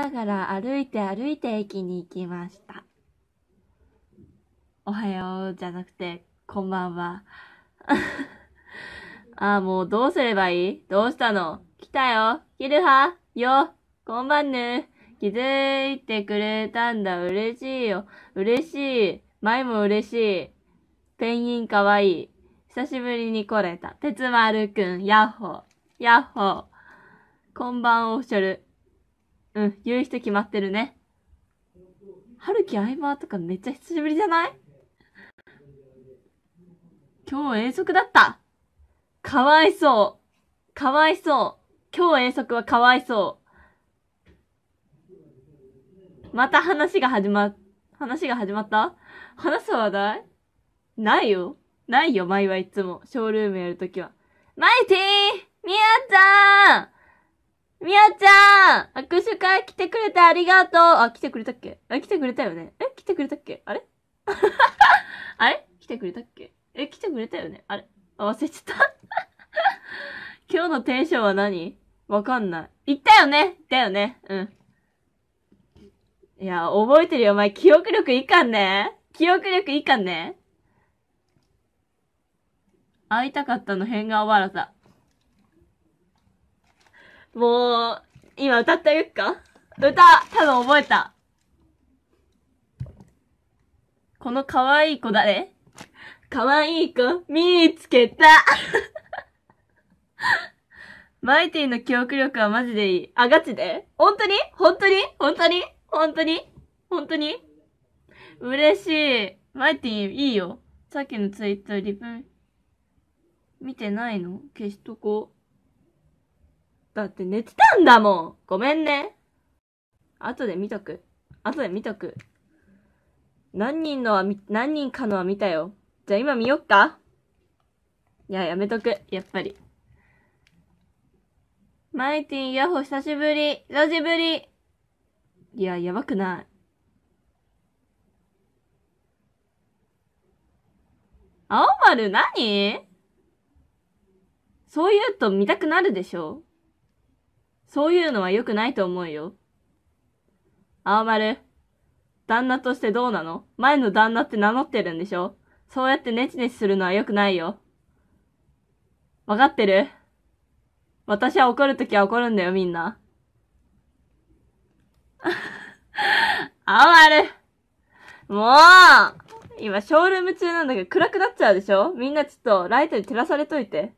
ながら歩いて歩いて駅に行きました。おはようじゃなくて、こんばんは。ああ、もうどうすればいいどうしたの来たよ。昼はよ。こんばんぬ。気づいてくれたんだ。嬉しいよ。嬉しい。前も嬉しい。ペンギンかわいい。久しぶりに来れた。鉄丸くん、やっほー。やっほー。こんばんおしゃる。うん、言う人決まってるね。春樹相葉とかめっちゃ久しぶりじゃない今日遠足だったかわいそうかわいそう今日遠足はかわいそうまた話が始ま、話が始まった話す話題ないよないよ、前はいつも。ショールームやるときは。マイティーみやちゃんみやちゃん握手会来てくれてありがとうあ、来てくれたっけあ、来てくれたよねえ来てくれたっけあれあれ来てくれたっけえ、来てくれたよねあれあ、忘れちゃった 今日のテンションは何わかんない。行ったよね行ったよねうん。いや、覚えてるよ、お前。記憶力いかんね記憶力いかんね会いたかったの変顔笑ラさ。もう、今歌ったよっか歌、多分覚えた。この可愛い子誰可愛い子、見つけたマイティの記憶力はマジでいい。あ、ガチで本当に本当に本当に本当に本当に嬉しい。マイティいいよ。さっきのツイートリプ、見てないの消しとこう。だって寝てたんだもんごめんね。後で見とく。後で見とく。何人のは見、何人かのは見たよ。じゃあ今見よっかいや、やめとく。やっぱり。マイティン、ヤホ、久しぶり。久しぶり。いや、やばくない。青丸何そう言うと見たくなるでしょそういうのは良くないと思うよ。青丸、旦那としてどうなの前の旦那って名乗ってるんでしょそうやってネチネチするのは良くないよ。わかってる私は怒るときは怒るんだよ、みんな。あ 丸るもう今、ショールーム中なんだけど、暗くなっちゃうでしょみんなちょっと、ライトに照らされといて。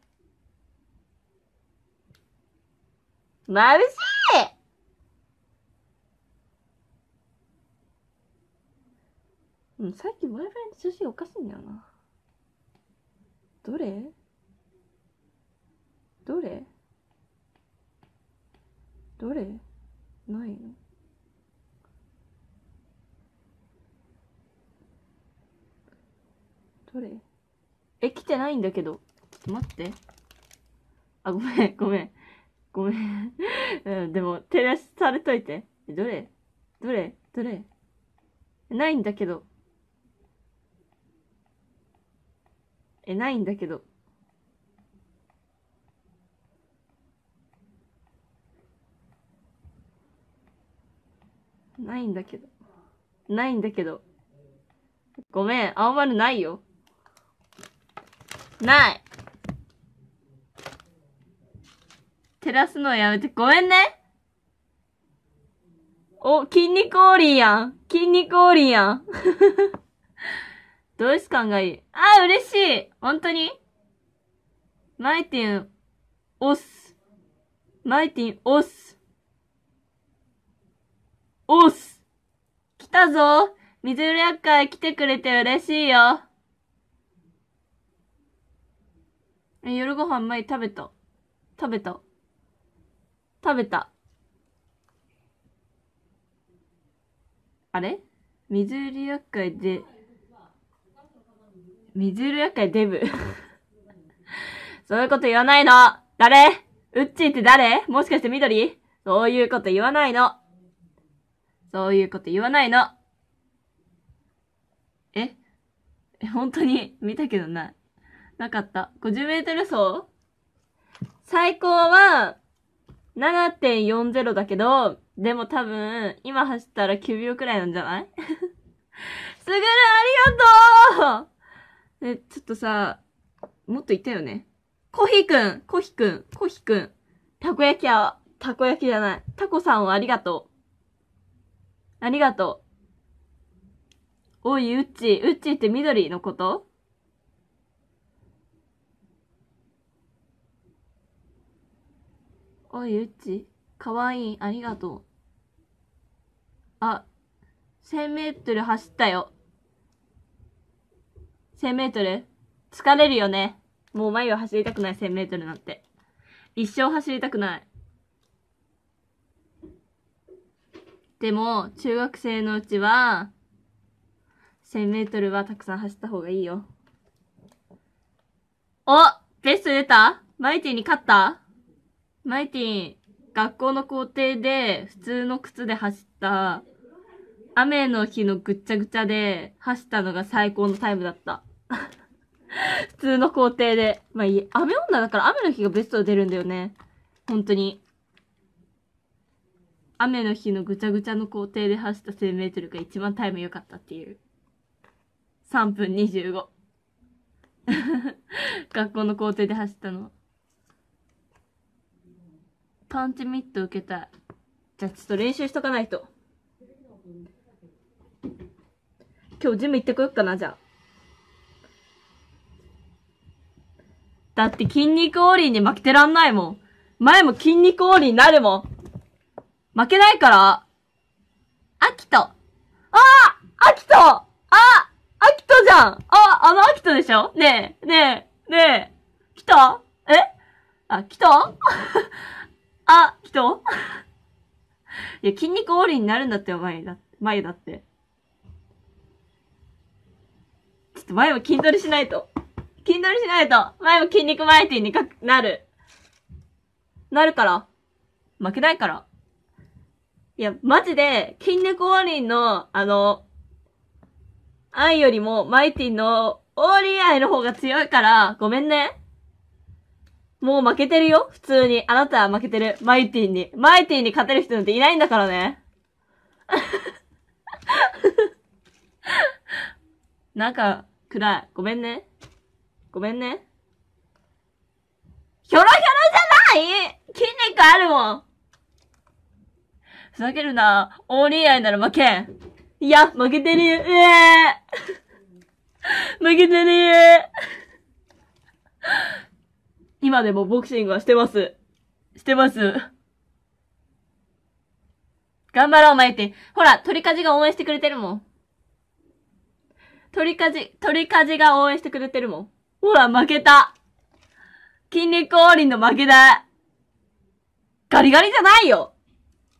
眩しいうん、最近き Wi-Fi の写真おかしいんだよな。どれどれどれないのどれえ、来てないんだけど。ちょっと待って。あ、ごめん、ごめん。ごめん。うん、でも、照らしされといて。どれどれどれないんだけど。え、ないんだけど。ないんだけど。ないんだけど。ごめん、青丸ないよ。ない照らすのやめて、ごめんねお、筋肉オーリーやん。筋肉オーリーやん。ドイツ感がいい。あ嬉しい本当にマイティン、オす。マイティン、オす。オす。来たぞ水浦厄介来てくれて嬉しいよ。夜ご飯前食べた。食べた。食べた。あれ水売り厄介で、水売り厄介デブ そういうこと言わないの誰うっちーって誰もしかして緑そういうこと言わないの。そういうこと言わないの。ええ本当に見たけどない。なかった。50メートル走最高は、7.40だけど、でも多分、今走ったら9秒くらいなんじゃない すぐるありがとうえ、ちょっとさ、もっといたよね。コヒくん、コヒくん、コヒくん。たこ焼きは、たこ焼きじゃない。たこさんをありがとう。ありがとう。おい、うっちうっちって緑のことおい、うち。かわいい。ありがとう。あ、1000メートル走ったよ。1000メートル疲れるよね。もう前は走りたくない、1000メートルなんて。一生走りたくない。でも、中学生のうちは、1000メートルはたくさん走った方がいいよ。おベスト出たマイティに勝ったマイティン、学校の校庭で普通の靴で走った、雨の日のぐっちゃぐちゃで走ったのが最高のタイムだった。普通の校庭で。まあいい。雨女だから雨の日がベストで出るんだよね。本当に。雨の日のぐちゃぐちゃの校庭で走った1000メートルが一番タイム良かったっていう。3分25。学校の校庭で走ったのパンチミット受けたい。じゃあちょっと練習しとかないと。今日ジム行ってこよっかな、じゃあ。だって筋肉オーリーに負けてらんないもん。前も筋肉オーリーになるもん。負けないから。アキト。ああアキトあアキトじゃんああのアキトでしょねえ、ねえ、ねえ。来たえあ、来たあ、人 いや、筋肉オーーになるんだってお眉だって。眉だって。ちょっと前も筋トレしないと。筋トレしないと、前も筋肉マイティにかなる。なるから。負けないから。いや、マジで、筋肉オーリーの、あの、愛よりも、マイティの、オーリン愛の方が強いから、ごめんね。もう負けてるよ普通に。あなたは負けてる。マイティに。マイティに勝てる人なんていないんだからね。なんか、暗い。ごめんね。ごめんね。ひょろひょろじゃない筋肉あるもんふざけるな。オーリーアイなら負けん。いや、負けてるうえ 負けてる今でもボクシングはしてます。してます。頑張ろう、お前って。ほら、鳥かじが応援してくれてるもん。鳥かじ、鳥かじが応援してくれてるもん。ほら、負けた。筋肉降臨の負けだ。ガリガリじゃないよ。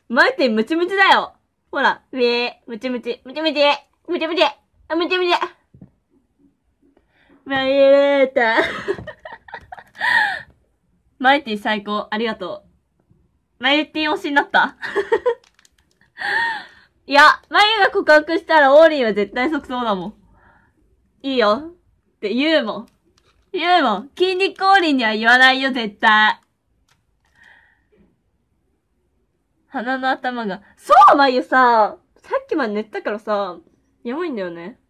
前ってムチムチだよ。ほら、ウェー、ムチムチ、ムチムチ、ムチムチ、ムチムチ。マイレーター。マイティ最高。ありがとう。マイティ推しになった いや、マユが告白したらオーリーは絶対即うだもん。いいよ。って言うもん。言うもん。筋肉オーリーには言わないよ、絶対。鼻の頭が。そうまユささっきまで寝たからさ、やばいんだよね。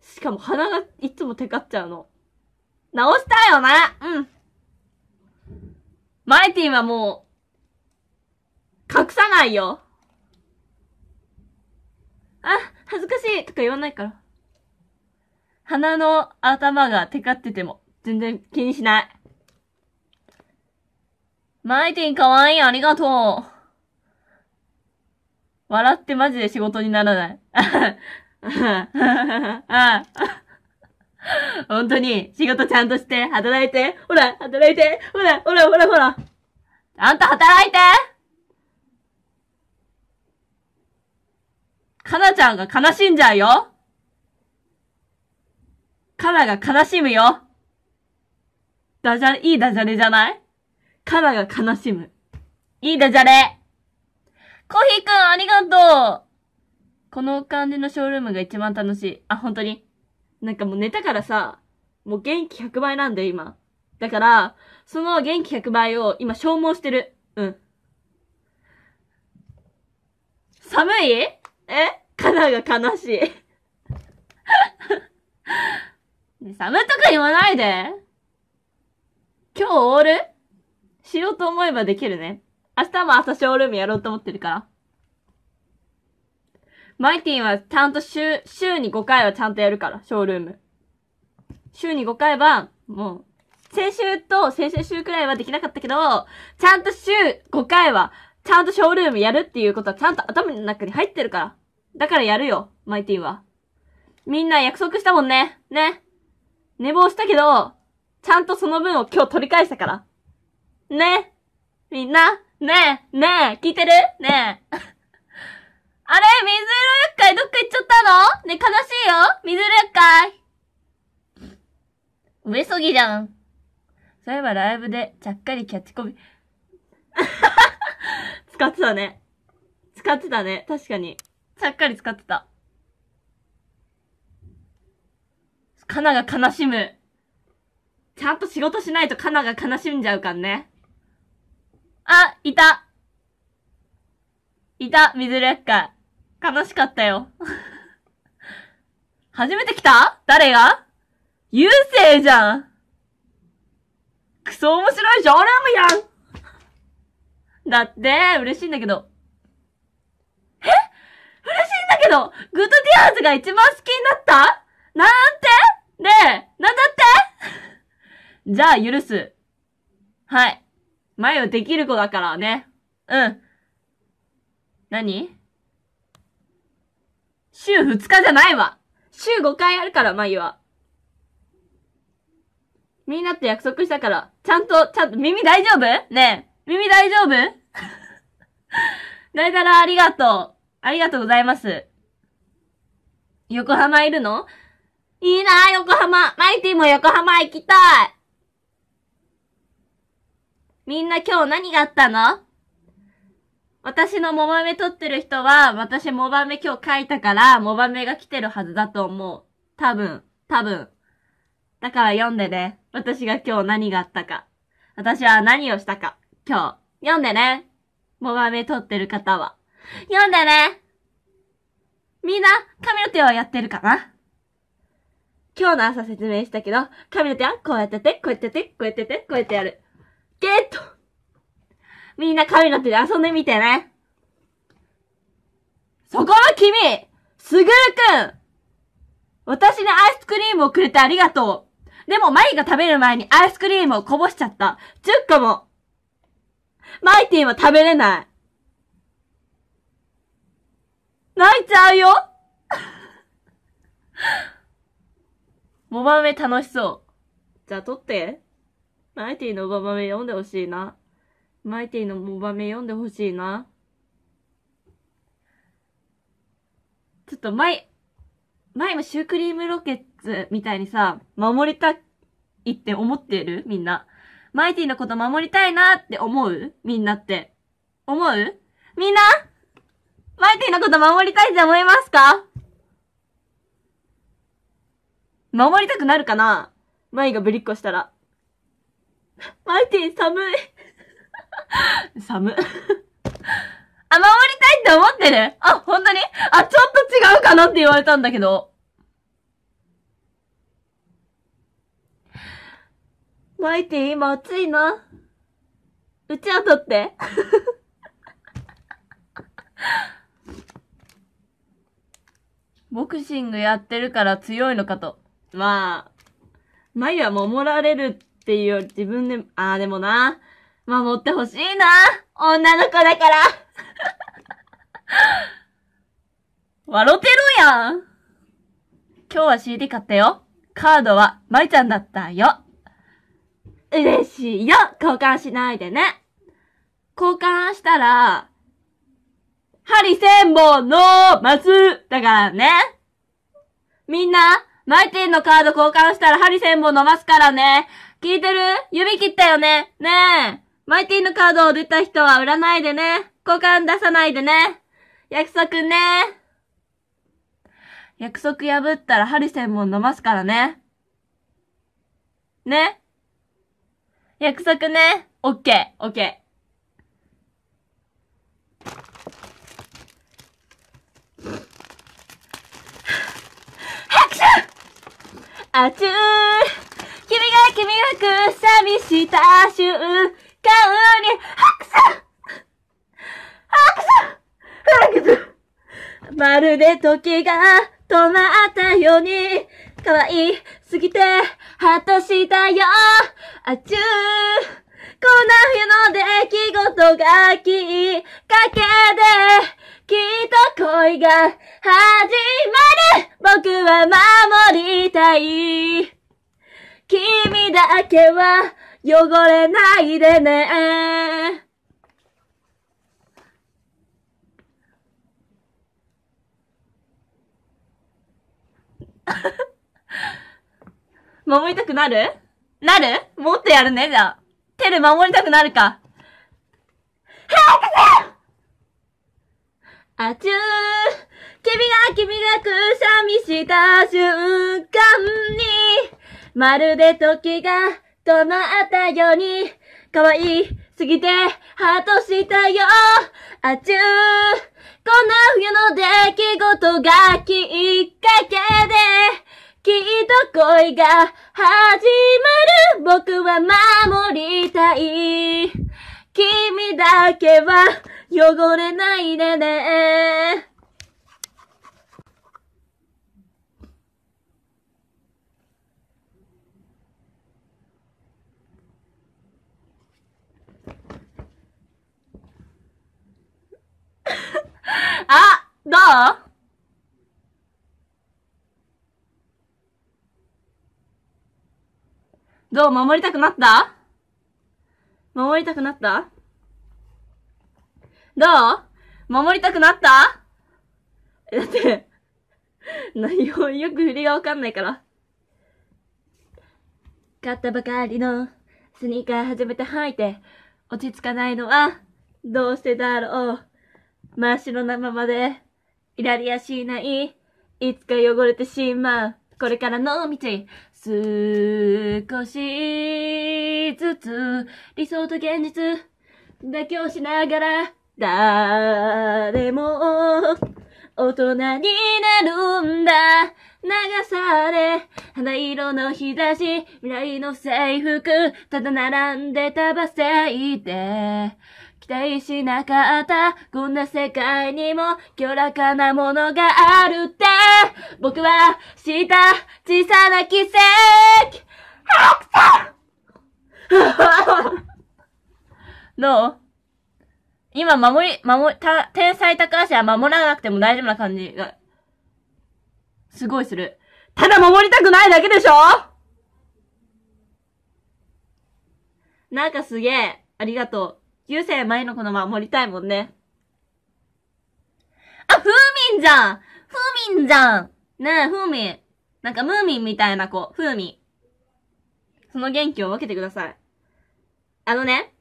しかも鼻がいつもテカっちゃうの。直したよなうん。マイティンはもう、隠さないよ。あ、恥ずかしいとか言わないから。鼻の頭がテカってても、全然気にしない。マイティンかわいい、ありがとう。笑ってマジで仕事にならない。あ あ。本当に、仕事ちゃんとして、働いて、ほら、働いて、ほら、ほら、ほら、ほら。あんた働いてかなちゃんが悲しんじゃうよかなが悲しむよダジャレ、いいダジャレじゃないかなが悲しむ。いいダジャレコーヒーくんありがとうこの感じのショールームが一番楽しい。あ、本当になんかもう寝たからさ、もう元気100倍なんだよ、今。だから、その元気100倍を今消耗してる。うん。寒いえカナが悲しい 寒とか言わないで今日オールしようと思えばできるね。明日も朝ショールームやろうと思ってるから。マイティンはちゃんと週、週に5回はちゃんとやるから、ショールーム。週に5回は、もう、先週と先々週くらいはできなかったけど、ちゃんと週5回は、ちゃんとショールームやるっていうことはちゃんと頭の中に入ってるから。だからやるよ、マイティンは。みんな約束したもんね。ね。寝坊したけど、ちゃんとその分を今日取り返したから。ね。みんな、ねえ、ねえ、聞いてるねえ。あれ水色厄介どっか行っちゃったのね、悲しいよ水色厄介上そぎじゃん。そういえばライブでちゃっかりキャッチコピー。使ってたね。使ってたね。確かに。ちゃっかり使ってた。カナが悲しむ。ちゃんと仕事しないとカナが悲しんじゃうかんね。あ、いた。いた、水る厄介。悲しかったよ。初めて来た誰が優勢じゃんクソ面白いじゃん俺もやんだって、嬉しいんだけど。え嬉しいんだけどグッドディアーズが一番好きになったなんてねえなんだってじゃあ、許す。はい。前をできる子だからね。うん。何週2日じゃないわ週5回あるから、まゆは。みんなと約束したから、ちゃんと、ちゃんと、耳大丈夫ねえ、耳大丈夫だいだらありがとう。ありがとうございます。横浜いるのいいなぁ、横浜。マイティも横浜行きたい。みんな今日何があったの私のモバメ撮ってる人は、私モバメ今日書いたから、モバメが来てるはずだと思う。多分、多分。だから読んでね。私が今日何があったか。私は何をしたか。今日。読んでね。モバメ撮ってる方は。読んでねみんな、髪の手はやってるかな今日の朝説明したけど、髪の手はこうやってて、こうやってて、こうやってて、こうやってやる。ゲットみんな髪の手で遊んでみてね。そこの君すぐるくん私にアイスクリームをくれてありがとう。でも、マイが食べる前にアイスクリームをこぼしちゃった。10個も。マイティは食べれない。泣いちゃうよ モバメ楽しそう。じゃあ撮って。マイティのモバメ読んでほしいな。マイティのモバメ読んでほしいな。ちょっと前、前もシュークリームロケッツみたいにさ、守りたいって思ってるみんな。マイティのこと守りたいなって思うみんなって。思うみんなマイティのこと守りたいって思いますか守りたくなるかなマイがぶりっこしたら。マイティ寒い 寒。あ、守りたいって思ってるあ、本当にあ、ちょっと違うかなって言われたんだけど。マイティ、今暑いな。うちはとって。ボクシングやってるから強いのかと。まあ、マイは守られるっていうより自分で、ああ、でもな。守ってほしいな女の子だから 笑てるやん今日は CD 買ったよ。カードは舞ちゃんだったよ。嬉しいよ交換しないでね交換したら、針千本の松だからね。みんな、マイティのカード交換したら針千本伸ばすからね。聞いてる指切ったよねねえ。マイティのカードを出た人は売らないでね。交換出さないでね。約束ね。約束破ったらハリセンも飲ますからね。ね。約束ね。オッケー、オッケー。ゅー君が君がくさみした瞬に白さ白さまるで時が止まったように、可愛すぎて、ハトとしたよ。あっちゅー。こんな冬の出来事がきっかけで、きっと恋が始まる。僕は守りたい。君だけは汚れないでね。守りたくなるなるもっとやるね、じゃあ。テル守りたくなるか。早くせあちゅー君が君がくしゃみした瞬間に、まるで時が止まったように、可愛いすぎて、ハートしたよ。あちゅー。こんな冬の出来事がきっかけで、きっと恋が始まる。僕は守りたい。君だけは汚れないでね。あ、どうどう守りたくなった守りたくなったどう守りたくなっただって、内容よく振りがわかんないから。買ったばかりのスニーカー初めて履いて落ち着かないのはどうしてだろう真っ白なままで、いらりやしない、いつか汚れてしまう、これからの道。少しずつ、理想と現実、妥協しながら、誰も、大人になるんだ。流され、花色の日差し、未来の制服、ただ並んでたばせいて。期待しなかった。こんな世界にも強らかなものがあるって。僕は知った小さな奇跡。ハクどう今守り、守り、た、天才高橋は守らなくても大丈夫な感じが、すごいする。ただ守りたくないだけでしょなんかすげえ。ありがとう。流星前の子の守りたいもんね。あ、ふーみんじゃんふーみんじゃんねえ、ふーみん。なんかムーミンみたいな子、ふーみん。その元気を分けてください。あのね、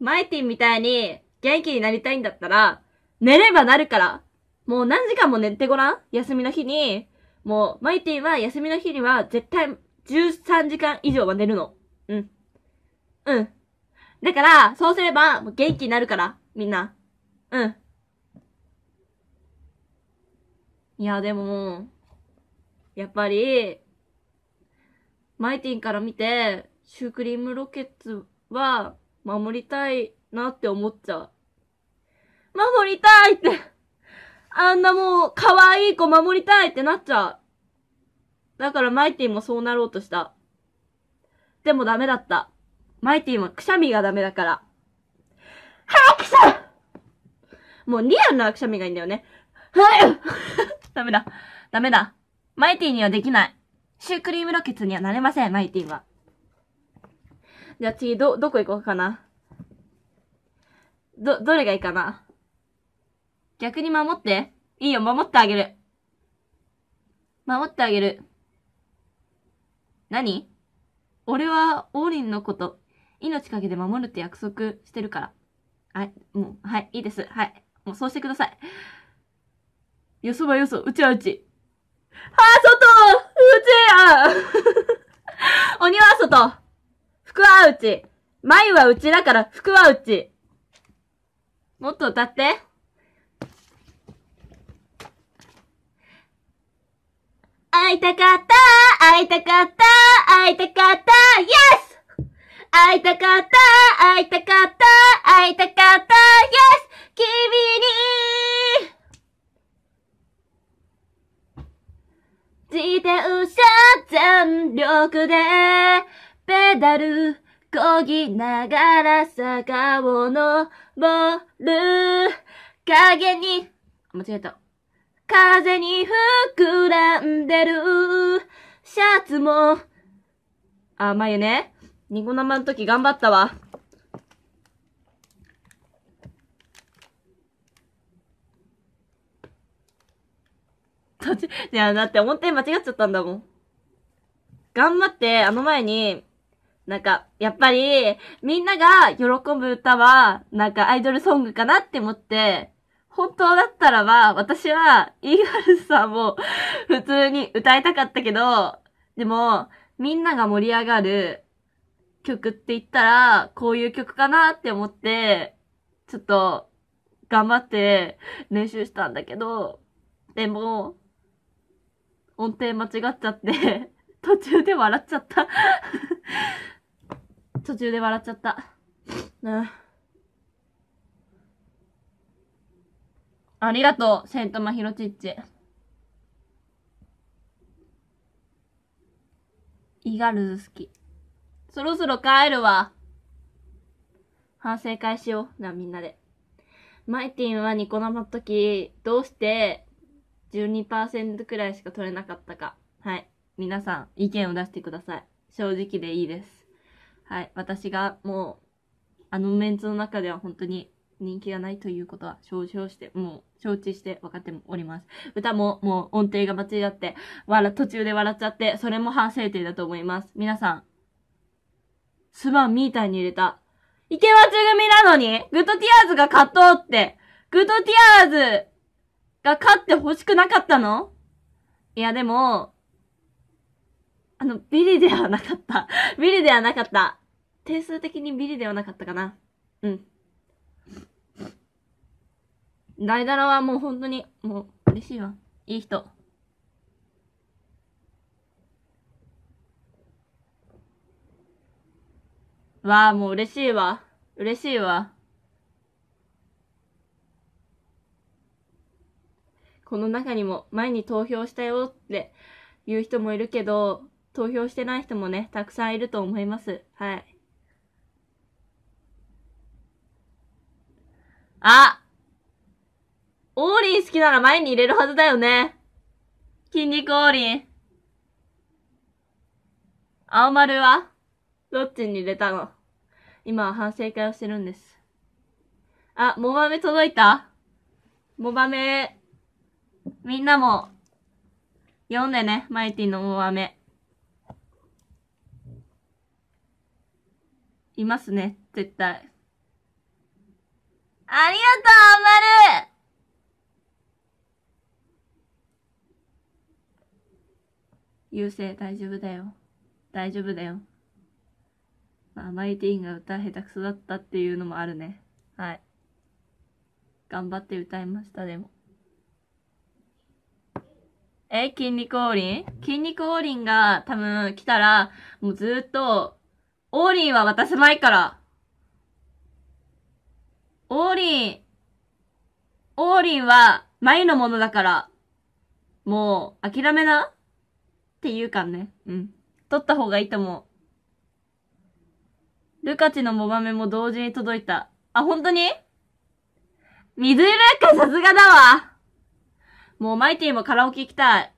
マイティンみたいに元気になりたいんだったら、寝ればなるから。もう何時間も寝てごらん休みの日に。もう、マイティンは休みの日には絶対13時間以上は寝るの。うん。うん。だから、そうすれば、元気になるから、みんな。うん。いや、でも、やっぱり、マイティンから見て、シュークリームロケッツは、守りたいなって思っちゃう。守りたいってあんなもう、可愛い子守りたいってなっちゃう。だからマイティもそうなろうとした。でもダメだった。マイティもくしゃみがダメだから。はい、くしゃもうリアルなくしゃみがいいんだよね。は いダメだ。ダメだ。マイティにはできない。シュークリームロケツにはなれません、マイティは。じゃあ次、ど、どこ行こうかな。ど、どれがいいかな。逆に守って。いいよ、守ってあげる。守ってあげる。何俺は、王林のこと、命かけて守るって約束してるから。はい、もう、はい、いいです。はい。もうそうしてください。よそばよそ、うちはうち。はあ、外うちや 鬼は外服はうち眉はうちだから服はうちもっと歌って会いたかった会いたかった会いたかった Yes! 会いたかった会いたかった会いたかった !Yes! 君に自転車全力でペダルこぎながら坂を登る影に間違えた風に膨らんでるシャツも甘いよねニゴ生の時頑張ったわ。途中、いや、だって表間違っちゃったんだもん。頑張って、あの前に、なんか、やっぱり、みんなが喜ぶ歌は、なんかアイドルソングかなって思って、本当だったらば、私は、イーガルスさんを普通に歌いたかったけど、でも、みんなが盛り上がる曲って言ったら、こういう曲かなって思って、ちょっと、頑張って練習したんだけど、でも、音程間違っちゃって途中で笑っちゃった途中で笑っちゃった。う ん。ありがとう、セントマヒロチッチ。イガルズ好き。そろそろ帰るわ。反省会しよう。な、みんなで。マイティンはニコ生の時、どうして12%くらいしか取れなかったか。はい。皆さん、意見を出してください。正直でいいです。はい。私がもう、あのメンツの中では本当に人気がないということは承知して、もう承知して分かっております。歌ももう音程が間違って、わ途中で笑っちゃって、それも反省点だと思います。皆さん、スバンみーたいに入れた。池松組なのに、グッドティアーズが勝とうって、グッドティアーズが勝って欲しくなかったのいやでも、あの、ビリではなかった。ビリではなかった。定数的にビリではなかったかな。うん。ダイダラはもう本当に、もう嬉しいわ。いい人。わあ、もう嬉しいわ。嬉しいわ。この中にも前に投票したよっていう人もいるけど、投票してない人もね、たくさんいると思います。はい。あオーリン好きなら前に入れるはずだよね。筋肉オーリン。青丸はどっちに入れたの今反省会をしてるんです。あ、モバメ届いたモバメ、みんなも、読んでね、マイティのモバメ。いますね、絶対。ありがとう、まる優勢大丈夫だよ。大丈夫だよ。まあ、マイティーンが歌下手くそだったっていうのもあるね。はい。頑張って歌いました、でも。え筋肉王林筋肉王林が多分来たら、もうずっと、王林は渡せないから王林王林は、前のものだから、もう、諦めなっていうかね。うん。取った方がいいと思う。ルカチのモバメも同時に届いた。あ、本当に水ルやかさすがだわもうマイティもカラオケ行きたい。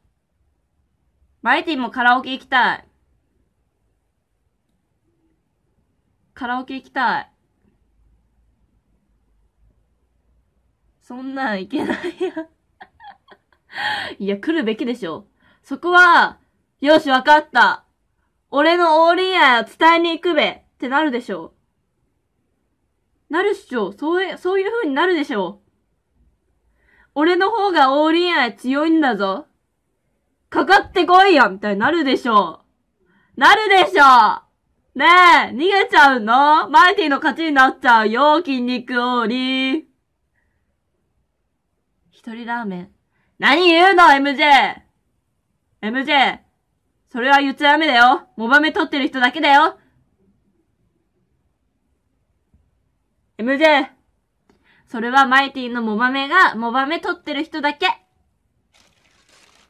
マイティもカラオケ行きたい。カラオケ行きたい。そんなんいけないや いや、来るべきでしょ。そこは、よし、わかった。俺のオーリンイを伝えに行くべ。ってなるでしょう。なるっしょ。そういう、そういう風になるでしょう。俺の方がオーリン愛強いんだぞ。かかってこいよみたいになるでしょう。なるでしょうねえ、逃げちゃうのマイティの勝ちになっちゃうよ、筋肉オーリー。一人ラーメン。何言うの、MJ!MJ! MJ それは言っちゃダメだよ。モバメ取ってる人だけだよ。MJ! それはマイティのモバメが、モバメ撮ってる人だけ。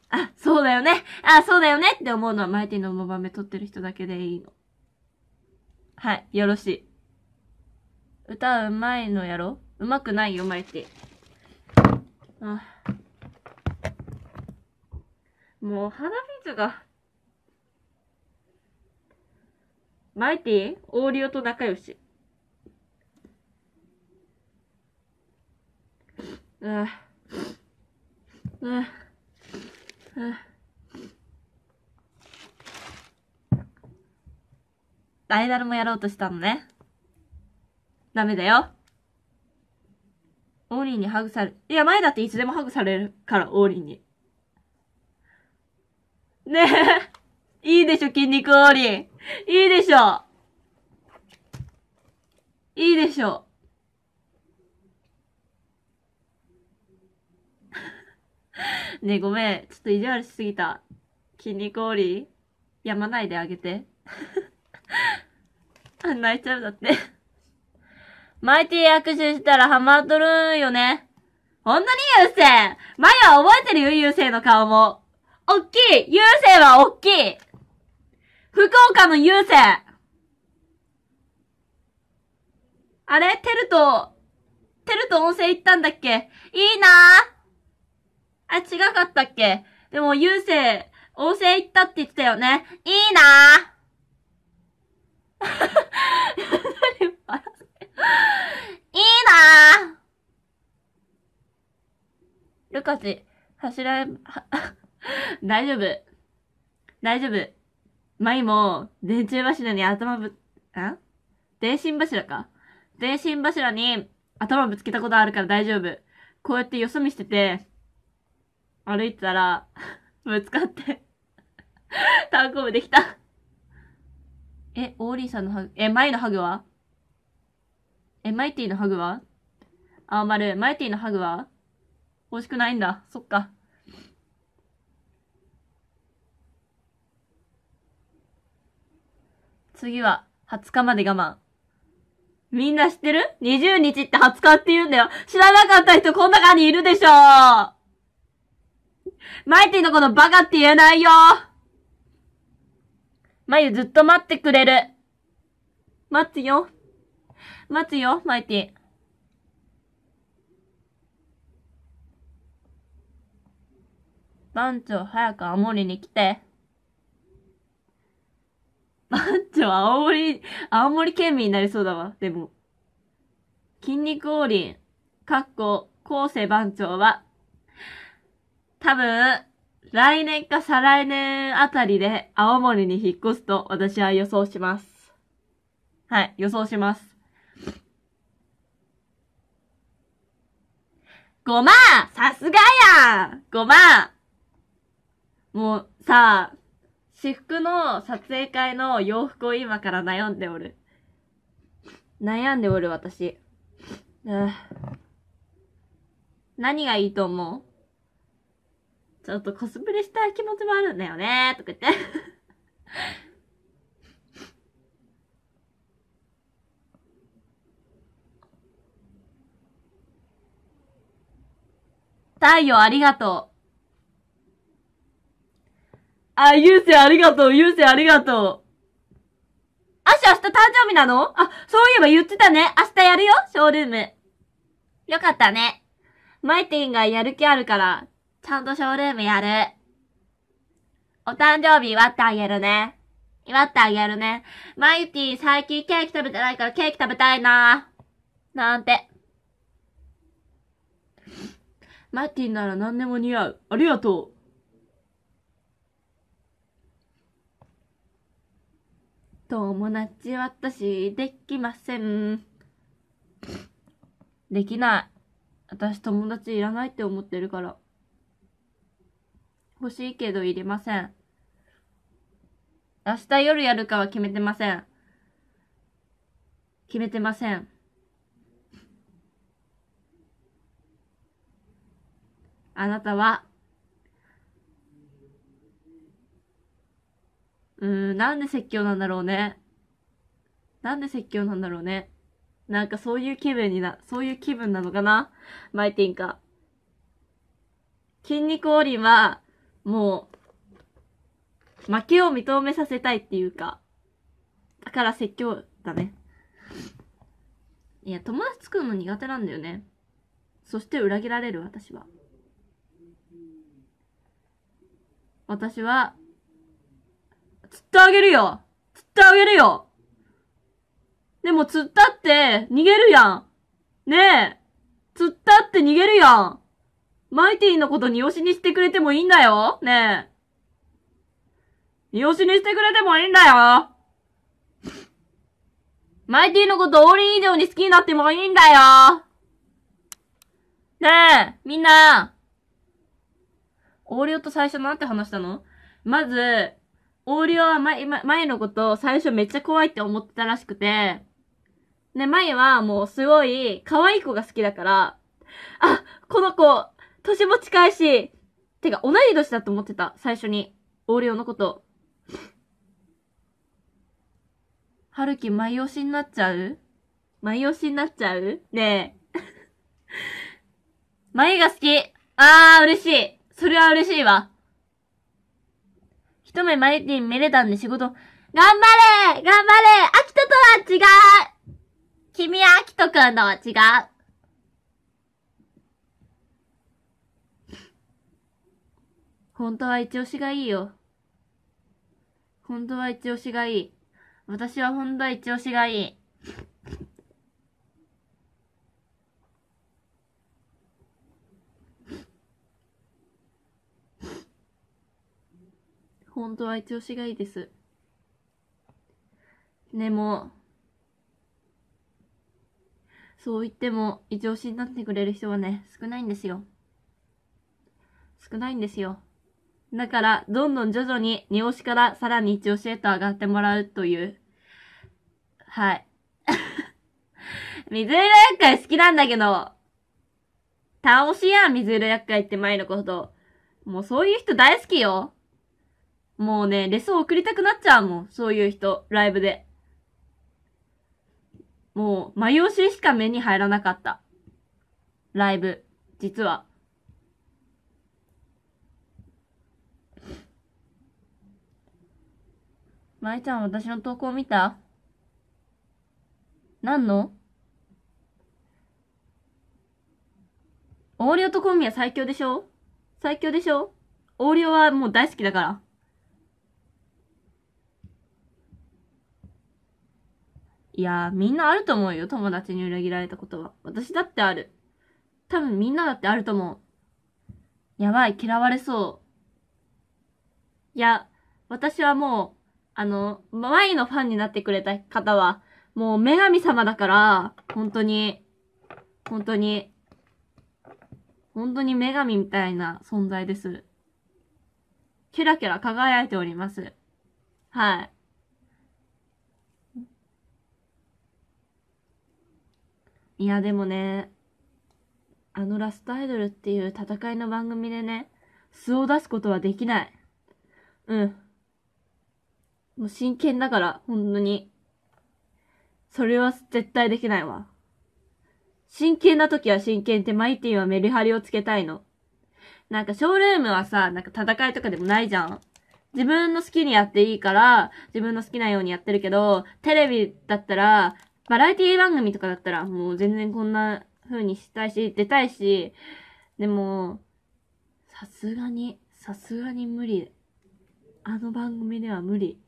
あ、そうだよね。あ、そうだよねって思うのはマイティのモバメ撮ってる人だけでいいの。はい、よろしい。歌うまいのやろうまくないよ、マイティ。あもう鼻水が。マイティ、オーリオと仲良し。あああアイダルもやろうとしたのね。ダメだよ。オーリにハグされ、いや、前だっていつでもハグされるから、オーリに。ねえ、いいでしょ、筋肉オーリいいでしょ。いいでしょ。ねえ、ごめん。ちょっと意地悪しすぎた。筋肉オりやまないであげて。あ、泣いちゃうだって。マイティ握手したらハマっとるんよね。ほんとに優勢前は覚えてるよ、優勢の顔も。おっきい優勢はおっきい福岡の優勢あれテルと、テルと温泉行ったんだっけいいなぁあ、違かったっけでも、優勢、王政行ったって言ってたよね。いいなぁ いいなぁルカチ、走ら、大丈夫。大丈夫。マイも、電柱柱に頭ぶ、ん電信柱か。電信柱に頭ぶつけたことあるから大丈夫。こうやってよそ見してて、歩いてたら ぶつかって ターンコブできたえ、オーリーさんのハグ、え、マイのハグはえ、マイティのハグはあ、まる、マイティのハグは欲しくないんだ。そっか。次は、20日まで我慢。みんな知ってる ?20 日って20日って言うんだよ。知らなかった人この中にいるでしょマイティのことバカって言えないよマユずっと待ってくれる。待つよ。待つよ、マイティ。番長、早く青森に来て。番長、青森、青森県民になりそうだわ、でも。筋肉王林、かっこ、後世番長は、多分、来年か再来年あたりで青森に引っ越すと私は予想します。はい、予想します。ごまさすがやごまもうさ、あ、私服の撮影会の洋服を今から悩んでおる。悩んでおる私。何がいいと思うちょっとコスプレしたい気持ちもあるんだよね、とか言って太陽ありがとう。あ、ゆうせいありがとう、ゆうせいありがとう。あし、明日誕生日なのあ、そういえば言ってたね。明日やるよ、ショールーム。よかったね。マイティンがやる気あるから、ちゃんとショールームやる。お誕生日祝ってあげるね。祝ってあげるね。マイティ最近ケーキ食べてないからケーキ食べたいななんて。マイティなら何でも似合う。ありがとう。友達私できません。できない。私友達いらないって思ってるから。欲しいけど入れません。明日夜やるかは決めてません。決めてません。あなたは、うーん、なんで説教なんだろうね。なんで説教なんだろうね。なんかそういう気分にな、そういう気分なのかなマイティンか。筋肉王林は、もう、負けを認めさせたいっていうか、だから説教だね。いや、友達作るの苦手なんだよね。そして裏切られる私は。私は、釣ってあげるよ釣ってあげるよでも釣ったって逃げるやんねえ釣ったって逃げるやんマイティのことに押しにしてくれてもいいんだよねえ。に押しにしてくれてもいいんだよマイティのことオーリー以上に好きになってもいいんだよねえ、みんなオーリオと最初なんて話したのまず、オーリオはま、前のこと最初めっちゃ怖いって思ってたらしくて、ね、前はもうすごい可愛い子が好きだから、あ、この子、年も近いし、てか同い年だと思ってた、最初に。オーオのこと。春樹、マイ押しになっちゃうマイオしになっちゃうねえ。マイが好きあー、嬉しいそれは嬉しいわ。一目マイティめでたんで仕事、頑張れ頑張れ秋人とは違う君は秋人くんのは違う本当は一押しがいいよ。本当は一押しがいい。私は本当は一押しがいい。本当は一押しがいいです。でも、そう言っても、一押しになってくれる人はね、少ないんですよ。少ないんですよ。だから、どんどん徐々に二押しからさらに一押しへと上がってもらうという。はい。水色厄介好きなんだけど、倒しやん、水色厄介って前のこと。もうそういう人大好きよ。もうね、レスン送りたくなっちゃうもん、そういう人、ライブで。もう、迷押ししか目に入らなかった。ライブ、実は。まいちゃん、私の投稿見た何のオーオとコンビは最強でしょ最強でしょオーオはもう大好きだから。いやみんなあると思うよ。友達に裏切られたことは。私だってある。多分みんなだってあると思う。やばい、嫌われそう。いや、私はもう、あの、ワイのファンになってくれた方は、もう女神様だから、本当に、本当に、本当に女神みたいな存在です。キラキラ輝いております。はい。いや、でもね、あのラストアイドルっていう戦いの番組でね、素を出すことはできない。うん。もう真剣だから、本当に。それは絶対できないわ。真剣な時は真剣ってマイティはメリハリをつけたいの。なんかショールームはさ、なんか戦いとかでもないじゃん。自分の好きにやっていいから、自分の好きなようにやってるけど、テレビだったら、バラエティ番組とかだったら、もう全然こんな風にしたいし、出たいし、でも、さすがに、さすがに無理。あの番組では無理。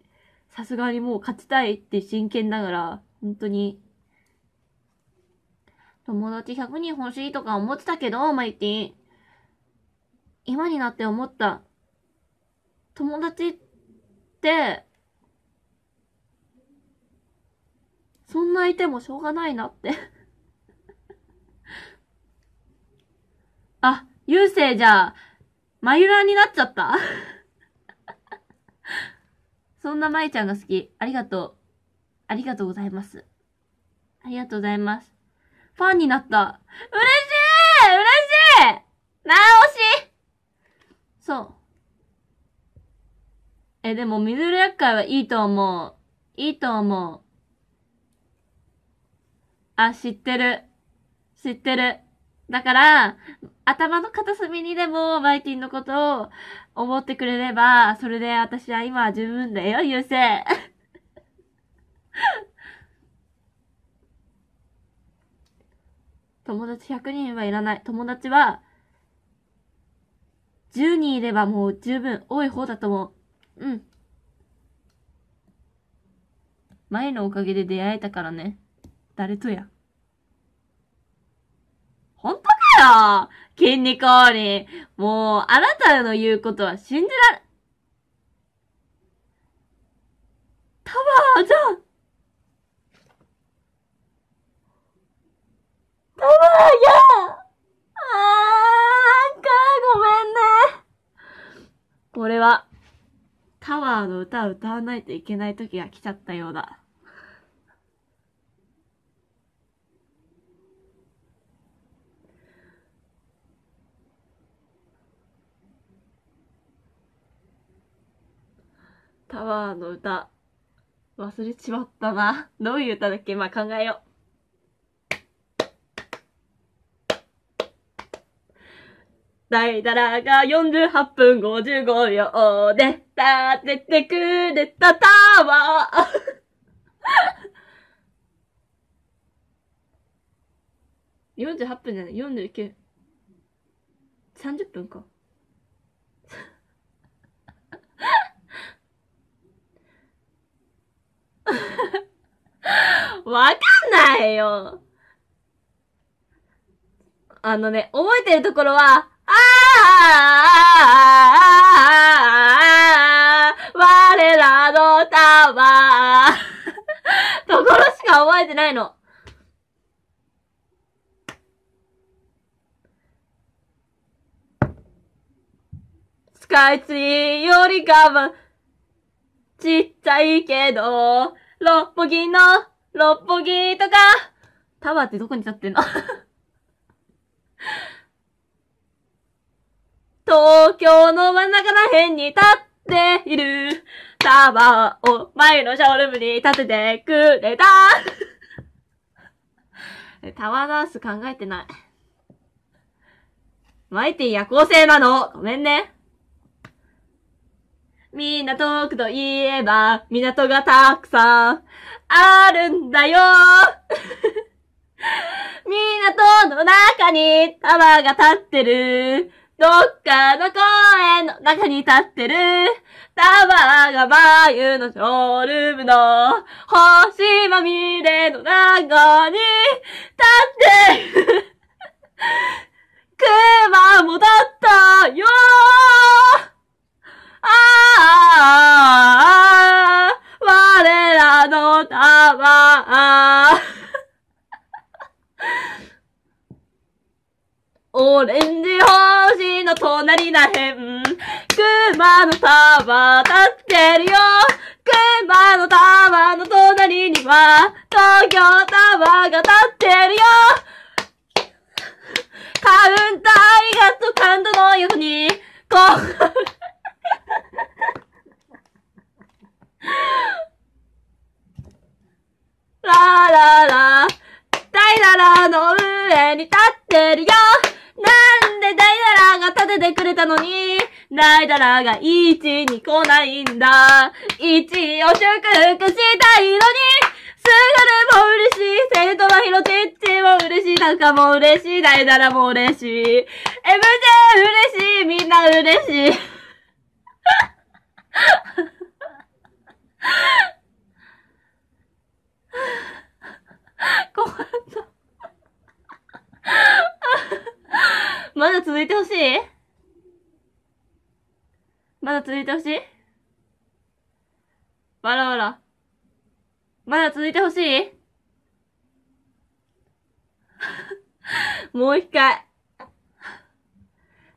さすがにもう勝ちたいって真剣ながら、本当に。友達100人欲しいとか思ってたけど、マイティ。今になって思った。友達って、そんな相手もしょうがないなって あ、優勢じゃあ、マユらになっちゃったそんなまゆちゃんが好き。ありがとう。ありがとうございます。ありがとうございます。ファンになった。嬉しい嬉しいなあ、惜しいそう。え、でも、ミドル厄介はいいと思う。いいと思う。あ、知ってる。知ってる。だから、頭の片隅にでも、バイキンのことを、思ってくれれば、それで私は今十分だよ、優勢。友達100人はいらない。友達は、10人いればもう十分多い方だと思う。うん。前のおかげで出会えたからね。誰とや。本当よ筋肉王に。もう、あなたの言うことは信じられ、タワーじゃんタワーやあーか、ごめんね。これは、タワーの歌を歌わないといけない時が来ちゃったようだ。タワーの歌。忘れちまったな。どういう歌だっけまあ考えよう。ダイダラが48分55秒で立ててくれたタワー。48分じゃない、49。30分か。わかんないよ。あのね、覚えてるところは、あーあーあーあーあー我らのタワーところしか覚えてないの。スカイツリーよりかは、ちっちゃいけど、六本木の、六本木とか、タワーってどこに立ってんの 東京の真ん中ら辺に立っている、タワーを前のショールームに立ててくれた タワーダンス考えてない。マイティ夜行性なの。ごめんね。港区といえば、港がたくさんあるんだよ港 の中にタワーが立ってる。どっかの公園の中に立ってる。タワーが眉のショールームの星まみれの中に立ってる。熊も立ったよああ、我らのたま、オレンジ星の隣らへん。熊のター立ってるよ。熊のタワーの隣には、東京タワーが立ってるよ。カウンターありがとう感動のように、こうラーラーラー、ダイララの上に立ってるよ。なんでダイダラが立ててくれたのに、ダイダラが1に来ないんだ。1を祝福したいのに、すがるも嬉しい、生徒のひろてっちも嬉しい、たかも嬉しい、ダイダラも嬉しい、MJ 嬉しい、みんな嬉しい。困った。まだ続いてほしいまだ続いてほしいわらわら。まだ続いてほしい もう一回。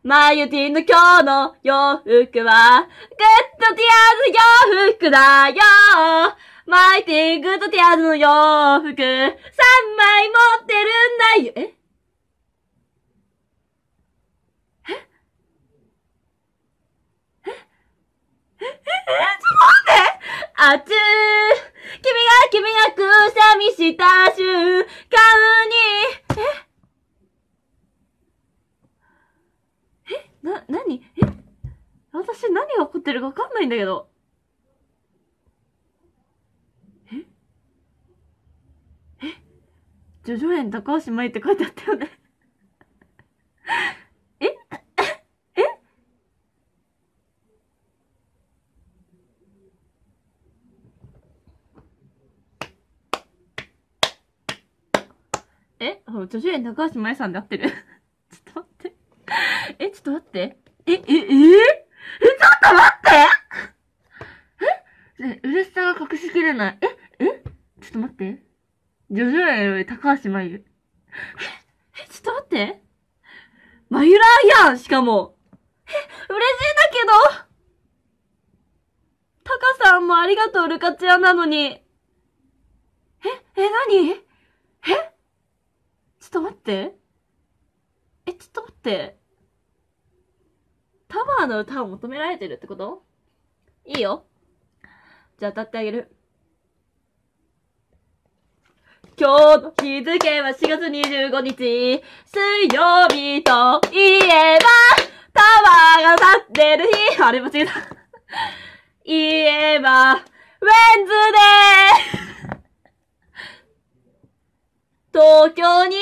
マユティの今日の洋服は、グッドティアーズ洋服だよマイティグッドティアーズの洋服、3枚持ってるんだよ、ええ、ええちょっと待ってあつー君が君がくしゃみした瞬間に、えな、なにえ私何が起こってるかわかんないんだけど。ええジョジョ園高橋舞って書いてあったよねえ。ええええジョジョ園高橋舞さんで合ってるえ、ちょっと待って。え、え、ええちょっと待ってえ、嬉しさが隠しきれない。え、えちょっと待って。ジョジョ園より高橋真由。え、え、ちょっと待って。ユラらやんしかも。え、嬉しいんだけどタカさんもありがとう、ルカチアなのに。え、え、なにえちょっと待って。え、ちょっと待って。パワーの歌を求められてるってこといいよ。じゃあ歌ってあげる。今日の日付は4月25日、水曜日といえば、タワーが立ってる日、あれ間違えた。言えば、ウェンズデー東京に、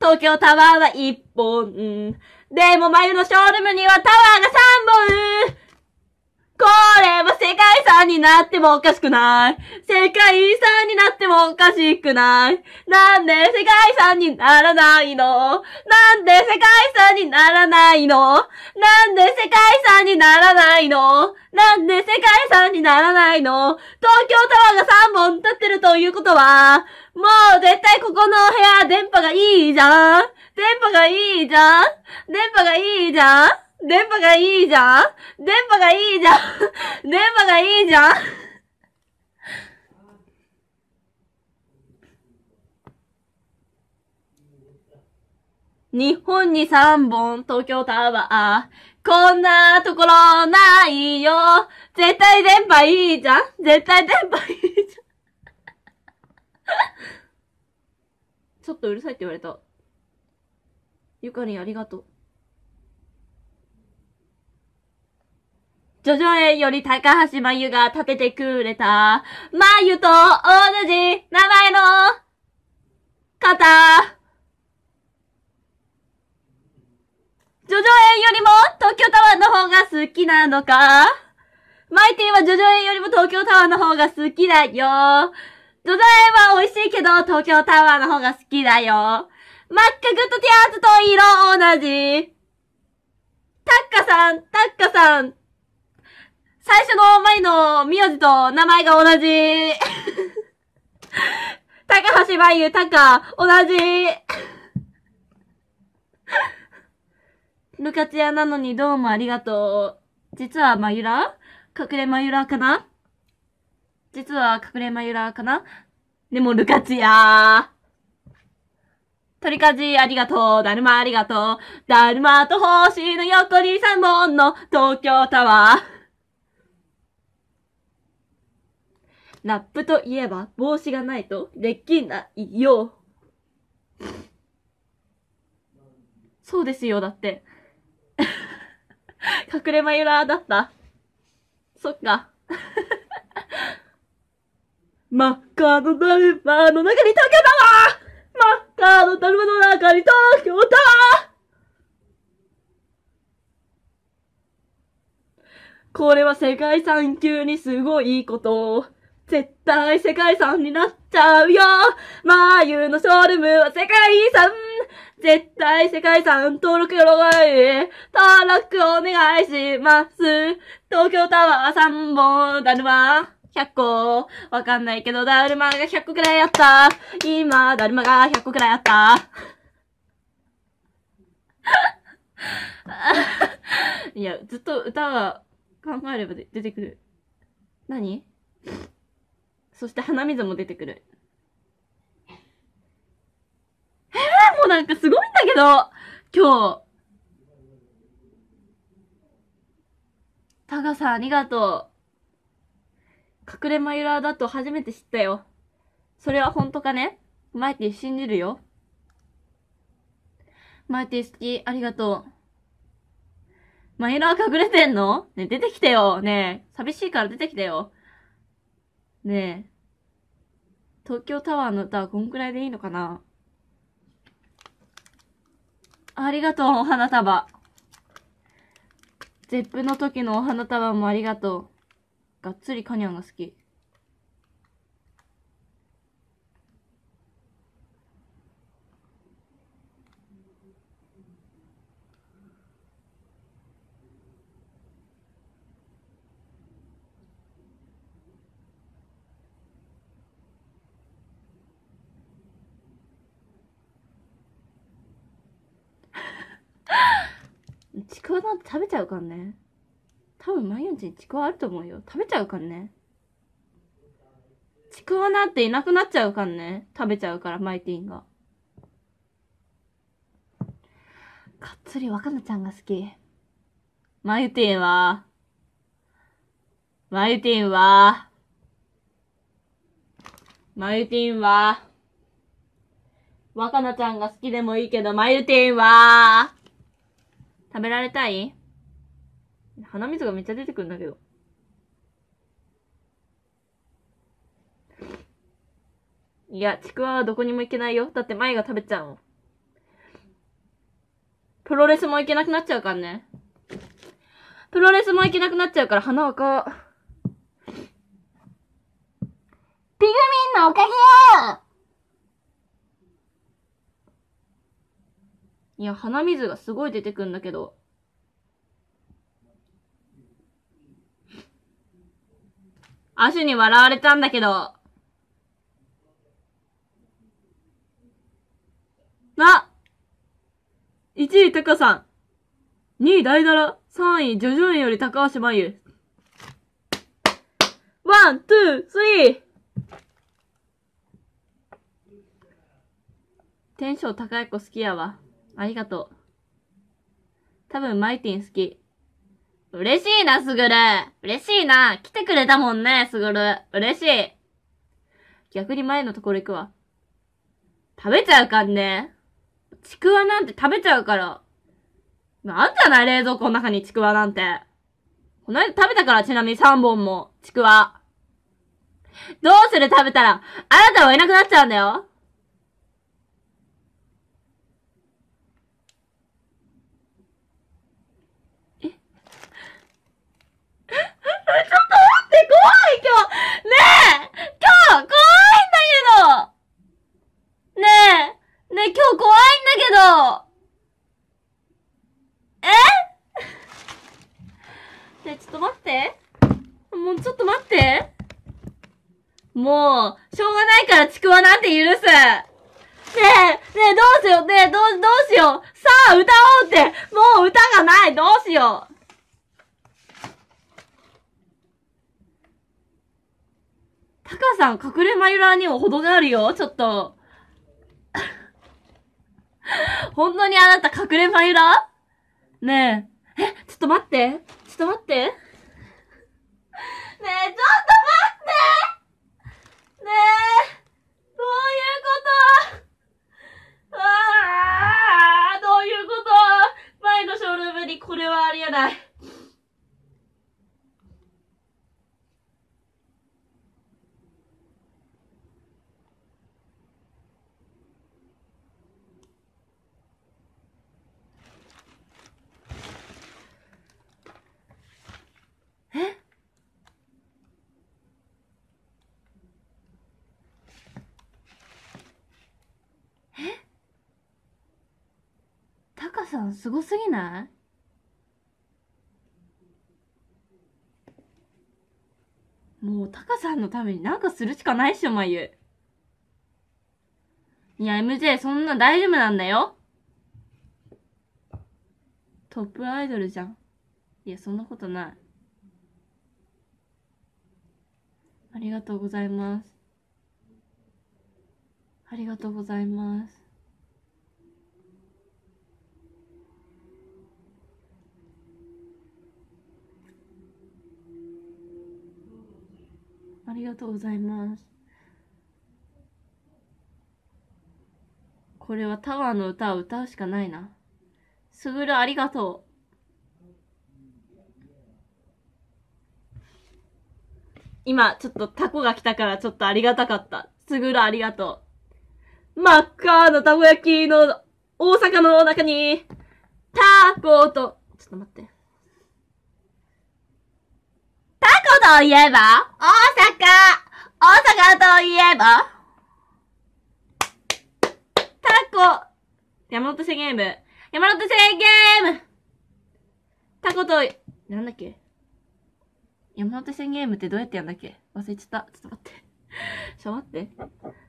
東京タワーは一本、でも、眉のショールームにはタワーが3本これは世界遺産になってもおかしくない世界遺産になってもおかしくないなんで世界遺産にならないのなんで世界遺産にならないのなんで世界遺産にならないのなんで世界遺産にならないの東京タワーが3本立ってるということは、もう絶対ここの部屋電波がいいじゃん電波がいいじゃん電波がいいじゃん電波がいいじゃん電波がいいじゃん電波がいいじゃん日本に3本、東京タワー。こんなところないよ。絶対電波いいじゃん絶対電波いいじゃんちょっとうるさいって言われた。ゆかりんありがとう。ジョジョ園より高橋真由が立ててくれた、真由と同じ名前の方。ジョジョ園よりも東京タワーの方が好きなのかマイティはジョジョ園よりも東京タワーの方が好きだよ。ジョジョ園は美味しいけど東京タワーの方が好きだよ。マックグッドティアーズと色同じ。タッカさん、タッカさん、最初の前の名字と名前が同じ。高橋真由、高、同じ。ルカチアなのにどうもありがとう。実は真由良。隠れ真由良かな実は隠れ真由良かなでもルカチア鳥鍛冶ありがとう。だるまありがとう。だるまと星の横に3本の東京タワー。ラップといえば帽子がないとできないよ。そうですよ、だって。隠れマユラーだったそっか。真っ赤のだるまの中に東けたわー真っ赤のだるまの中に東京タこれは世界三級にすごいいいこと。絶対世界遺産になっちゃうよ眉のショールームは世界遺産絶対世界遺産登録よろがい登録お願いします東京タワー3本、だるま100個。わかんないけど、だるまが100個くらいあった。今、だるまが100個くらいあった。いや、ずっと歌は考えれば出てくる。何そして鼻水も出てくる。えー、もうなんかすごいんだけど今日。タガさんありがとう。隠れマユラーだと初めて知ったよ。それは本当かねマイティ信じるよ。マイティ好き、ありがとう。マユラー隠れてんのね、出てきてよ。ねえ、寂しいから出てきてよ。ねえ、東京タワーの歌はこんくらいでいいのかなありがとう、お花束。絶ップの時のお花束もありがとう。がっつりカニャンが好き。ちくわなんて食べちゃうかんね多分毎日ちくわあると思うよ食べちゃうかんねちくわなんていなくなっちゃうかんね食べちゃうからマイティンががっつり若菜ちゃんが好きマユティンはマユティンはマユティンは若菜ちゃんが好きでもいいけど、マユティンは食べられたい鼻水がめっちゃ出てくるんだけど。いや、ちくわはどこにも行けないよ。だって前が食べちゃうの。プロレスも行けなくなっちゃうからね。プロレスも行けなくなっちゃうから鼻赤。こう。ピグミンのおかげよいや、鼻水がすごい出てくんだけど。アシュに笑われたんだけど。な !1 位、タカさん。2位、ダイダラ。3位、ジョジョンより高橋真由。ワン、ツー、スリーテンション高い子好きやわ。ありがとう。多分、マイティン好き。嬉しいな、すぐる。嬉しいな。来てくれたもんね、すぐる。嬉しい。逆に前のところ行くわ。食べちゃうかんね。ちくわなんて食べちゃうから。なんじゃない冷蔵庫の中にちくわなんて。この間食べたからちなみに3本も、ちくわ。どうする食べたら、あなたはいなくなっちゃうんだよ。ちょっと待って、怖い今日ねえ今日怖いんだけどねえねえ今日怖いんだけどえねえ、ちょっと待って。もうちょっと待って。もう、しょうがないからちくわなんて許す。ねえ、ねえ、どうしよう、ねえ、どう、どうしよう。さあ、歌おうって、もう歌がない、どうしよう。タカさん、隠れ眉ラーにも程があるよ。ちょっと。本当にあなた隠れ眉ラーねえ。え、ちょっと待って。ちょっと待って。ねえ、さんすごすぎないもうタカさんのためになんかするしかないっしょ、まゆ。いや、MJ、そんな大丈夫なんだよ。トップアイドルじゃん。いや、そんなことない。ありがとうございます。ありがとうございます。ありがとうございます。これはタワーの歌を歌うしかないな。すぐるありがとう。今、ちょっとタコが来たからちょっとありがたかった。すぐるありがとう。真っ赤のたこ焼きの大阪の中に、タコと、ちょっと待って。タコといえば、大阪大阪といえば、タコ、山手線ゲーム。山手線ゲームタコと、なんだっけ山手線ゲームってどうやってやんだっけ忘れちゃった。ちょっと待って。ちょっと待って。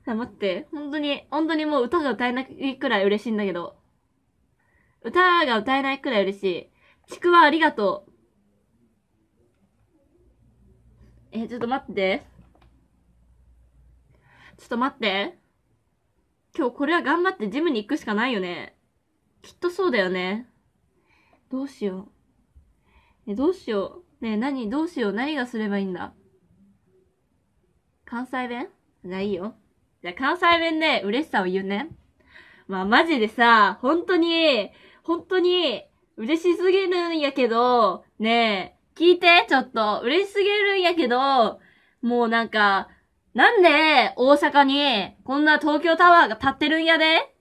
ちょ待って。本当に、本当にもう歌が歌えないくらい嬉しいんだけど。歌が歌えないくらい嬉しい。ちくわありがとう。え、ちょっと待って。ちょっと待って。今日これは頑張ってジムに行くしかないよね。きっとそうだよね。どうしよう。え、どうしよう。ねえ、何、どうしよう。何がすればいいんだ。関西弁ないよ。じゃあ関西弁で嬉しさを言うね。まあマジでさ、本当に、本当に、嬉しすぎるんやけど、ねえ、聞いて、ちょっと、嬉しすぎるんやけど、もうなんか、なんで大阪にこんな東京タワーが立ってるんやで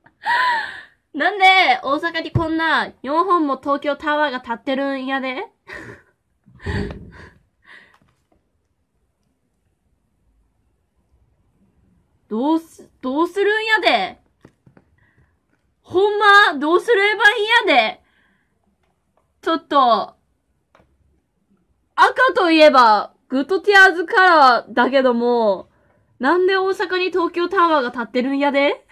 なんで大阪にこんな4本も東京タワーが立ってるんやで どうす、どうするんやでほんま、どうすればいいんやでちょっと、赤といえば、グッドティアーズカラーだけども、なんで大阪に東京タワーが建ってるんやで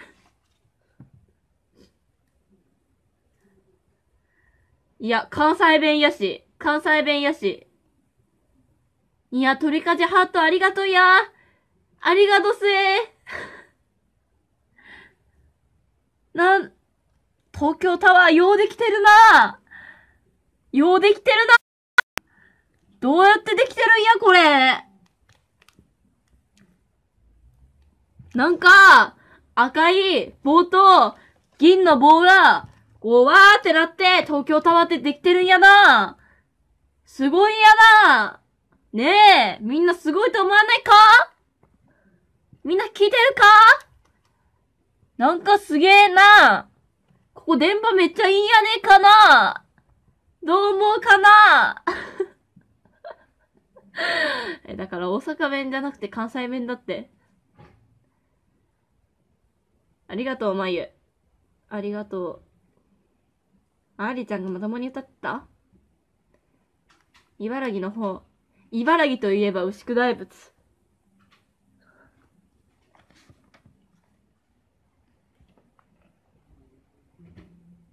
いや、関西弁やし。関西弁やし。いや、鳥かじハートありがとうや。ありがとすえ。なん、東京タワーようできてるなようできてるなどうやってできてるんや、これ。なんか、赤い棒と銀の棒が、こう、わーってなって、東京タワーってできてるんやな。すごいんやな。ねえ、みんなすごいと思わないかみんな聞いてるかなんかすげえな。ここ電波めっちゃいいんやねえかな。どう思うかなえ、だから大阪弁じゃなくて関西弁だって。ありがとう、まゆ。ありがとう。ありちゃんがまともに歌った茨城の方。茨城といえば牛久大仏。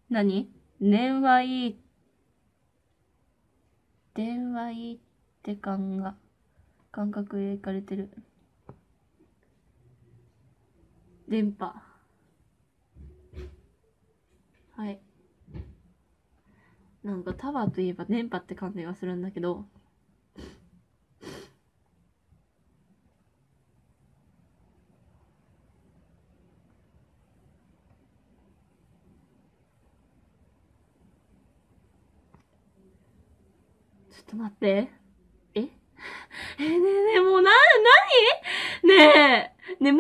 何電話いい。電話いい。って感が感覚へ行かれてる電波はいなんかタワーといえば電波って感じがするんだけどちょっと待って。えねえねえ、もうな、なにねえ、ねえ、マジで遊んでる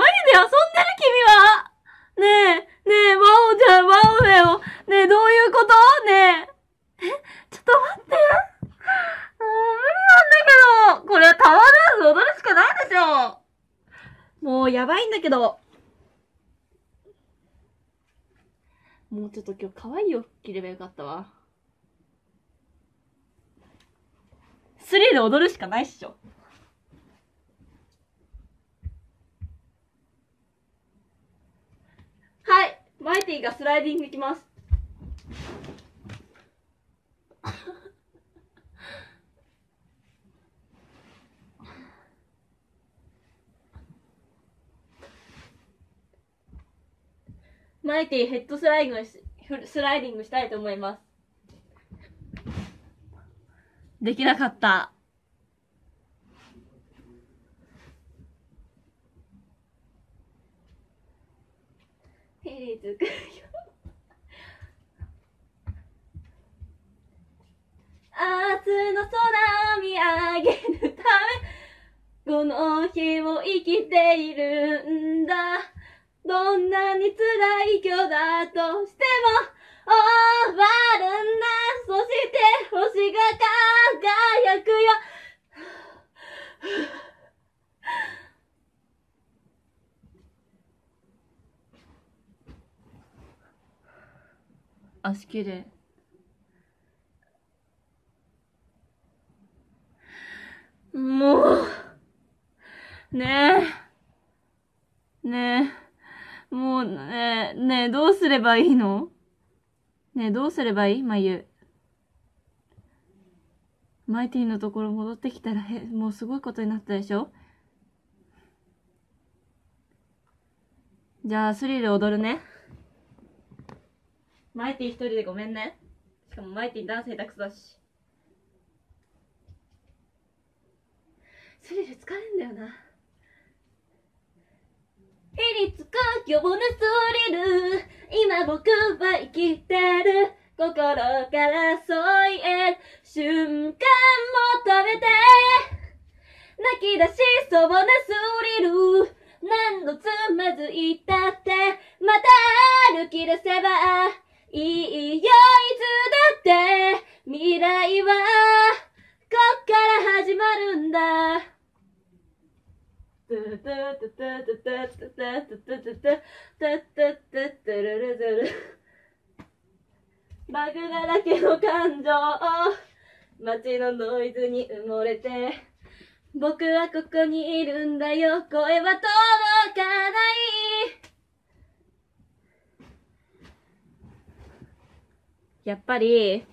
君はねえ、ねえ、ワオじゃん、ワオだよ。ねえ、どういうことねえ。え、ちょっと待って。うん、無理なんだけど。これはタワーダンス踊るしかないでしょ。もうやばいんだけど。もうちょっと今日可愛いよ。着ればよかったわ。スリーで踊るしかないっしょ。はい、マイティがスライディングいきます。マイティヘッドスライディングしたいと思います。できなかった。テリー作るよ明日の空を見上げるため、この日を生きているんだ。どんなに辛い今日だとしても、終わるんだそして星が輝くよ足きれいもう、ねえ、ねえ、もうねえ、ねえ、どうすればいいのねえ、どうすればいい眉。マイティのところ戻ってきたらえ、もうすごいことになったでしょじゃあ、スリル踊るね。マイティ一人でごめんね。しかもマイティダンス下手くそだし。スリル疲れんだよな。入りつくようなスリル今僕は生きてる心から添える瞬間も止めて泣き出しそうなスリル何度つまずいたってまた歩き出せばいいよいつだって未来はこっから始まるんだバグだらけの感情街のノイズに埋もれて僕はここにいるんだよ声は届かないやっぱり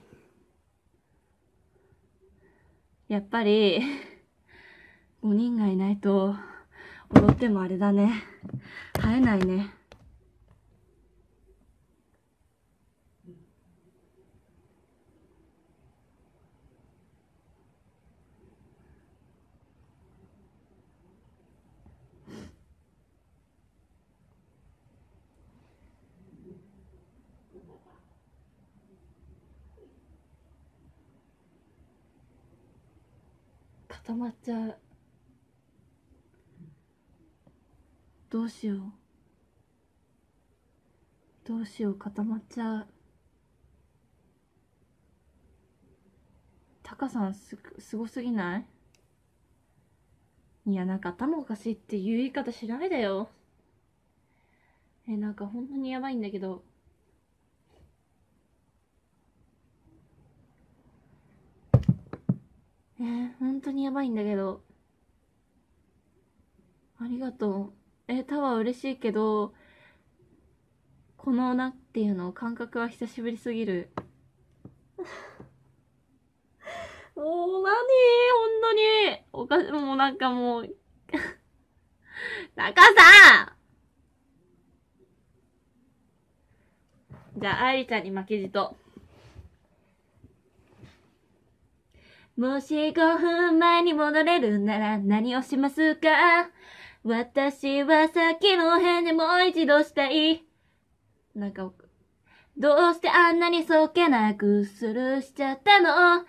やっぱり5人がいないと踊ってもあれだね。生えないね。固まっちゃう。どうしようどうしよう固まっちゃうタカさんすすごすぎないいやなんか頭おかしいっていう言い方しないでよえなんか本当にやばいんだけどえー、本当にやばいんだけどありがとうえたは嬉しいけどこのなっていうの感覚は久しぶりすぎる もう何本当におかしもうなんかもう 中さんじゃあ、愛理ちゃんに負けじと。もし5分前に戻れるなら何をしますか私は先の辺でもう一度したい。なんか、どうしてあんなにそっけなくスルーしちゃったのあな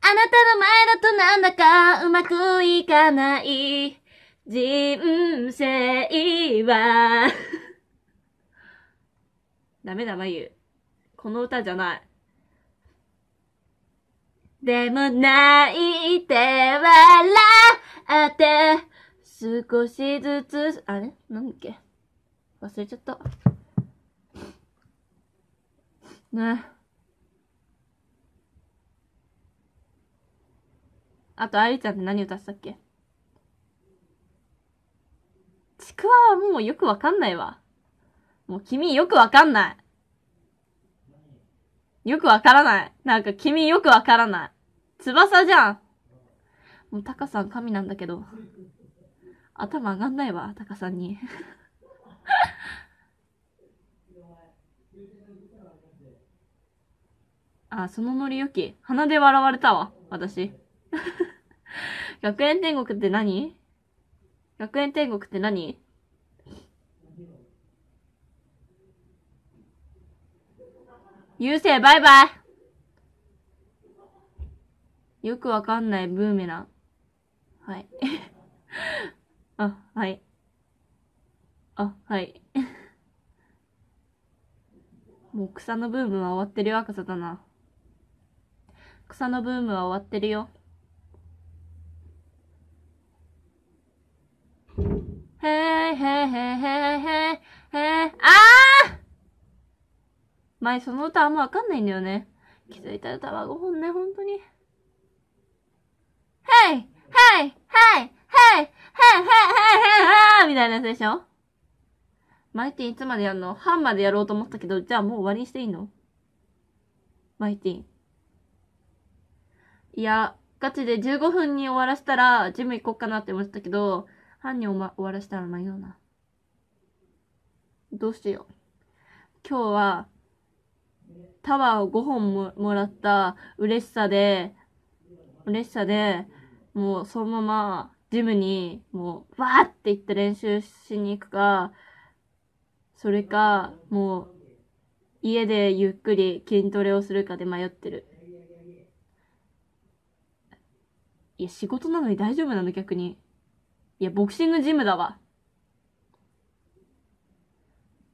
たの前だとなんだかうまくいかない。人生は ダメだ、まゆ。この歌じゃない。でも泣いて笑って少しずつ、あれなんだっけ忘れちゃった。ね。あと、あゆちゃんって何歌したっけちくわはもうよくわかんないわ。もう君よくわかんない。よくわからない。なんか君よくわからない。翼じゃん。もうタカさん神なんだけど。頭上がんないわ、タカさんに。あ、そのノリ良き。鼻で笑われたわ、私。学園天国って何学園天国って何優勢バイバイよくわかんないブーメラン。はい。あ、はい。あ、はい。もう草のブームは終わってるよ、赤さだな。草のブームは終わってるよ。へえへえへえへえへえ、ああ前その歌あんまわかんないんだよね。気づいたらご本ね、ほんとに。はいはいはいはいはいはいはいはいみたいなやつでしょマイティンいつまでやるの半までやろうと思ったけど、じゃあもう終わりにしていいのマイティン。いや、ガチで15分に終わらせたら、ジム行こうかなって思ってたけど、半に、ま、終わらせたら迷うな。どうしよう。今日は、タワーを5本ももらった嬉しさで、嬉しさで、もうそのままジムに、もう、わーって行って練習しに行くか、それか、もう、家でゆっくり筋トレをするかで迷ってる。いや、仕事なのに大丈夫なの逆に。いや、ボクシングジムだわ。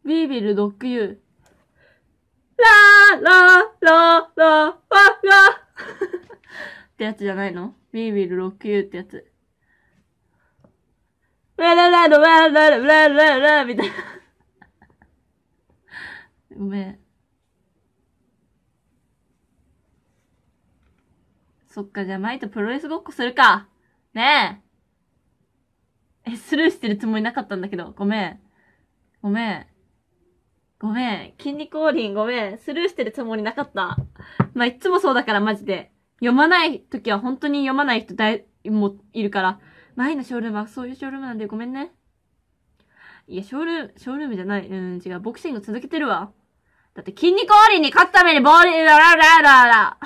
We will rock you. ラーラーラーラーわわ ってやつじゃないの ?We will rock you ってやつ。ララララララララララみたいな。ごめん。そっか、じゃあ、マイとプロレスごっこするか。ねえ。え、スルーしてるつもりなかったんだけど。ごめん。ごめん。ごめん。筋肉降臨ごめん。スルーしてるつもりなかった。まあ、いつもそうだから、マジで。読まない時は本当に読まない人大、もいるから。前のショールームはそういうショールームなんでごめんね。いや、ショールショールームじゃない。うん、違う。ボクシング続けてるわ。だって筋肉王林に勝つためにボール、ラララララ。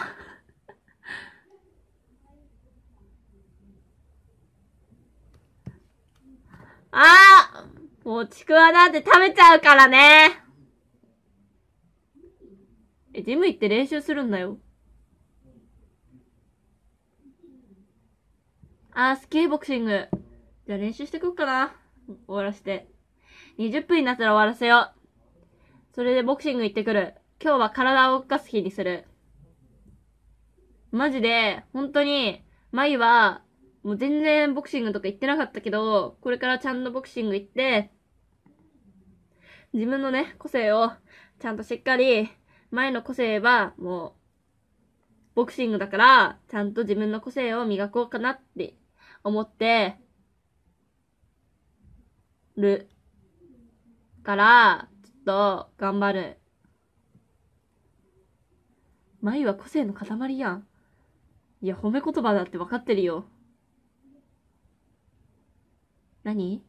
ああもうちくわなんて食べちゃうからね。え、ジム行って練習するんだよ。あー、スキーボクシング。じゃあ練習してこっかな。終わらせて。20分になったら終わらせよう。それでボクシング行ってくる。今日は体を動かす日にする。マジで、本当に、舞は、もう全然ボクシングとか行ってなかったけど、これからちゃんとボクシング行って、自分のね、個性を、ちゃんとしっかり、前の個性は、もう、ボクシングだから、ちゃんと自分の個性を磨こうかなって思ってるから、ちょっと頑張る。眉は個性の塊やん。いや、褒め言葉だって分かってるよ。何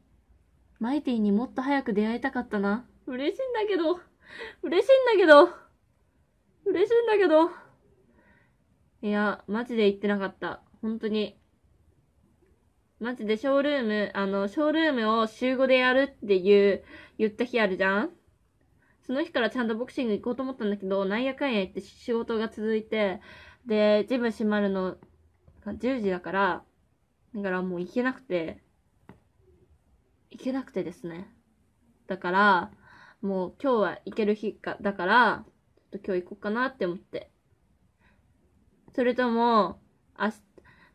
マイティにもっと早く出会いたかったな。嬉しいんだけど。嬉しいんだけど。嬉しいんだけど。いや、マジで言ってなかった。本当に。マジでショールーム、あの、ショールームを週5でやるっていう、言った日あるじゃんその日からちゃんとボクシング行こうと思ったんだけど、なんやかんや言って仕事が続いて、で、ジム閉まるの、10時だから、だからもう行けなくて、行けなくてですね。だから、もう今日は行ける日か、だから、ちょっと今日行こうかなって思って。それとも、明日、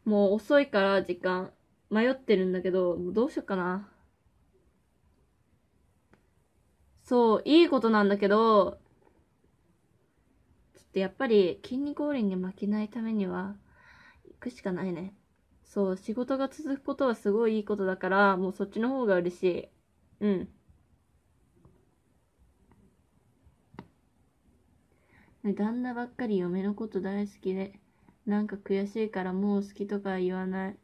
もう遅いから時間、迷ってるんだけど、どうしよっかな。そう、いいことなんだけど、ちょっとやっぱり筋肉降臨に負けないためには、行くしかないね。そう、仕事が続くことはすごいいいことだから、もうそっちの方が嬉しい。うん。旦那ばっかり嫁のこと大好きで、なんか悔しいからもう好きとか言わない。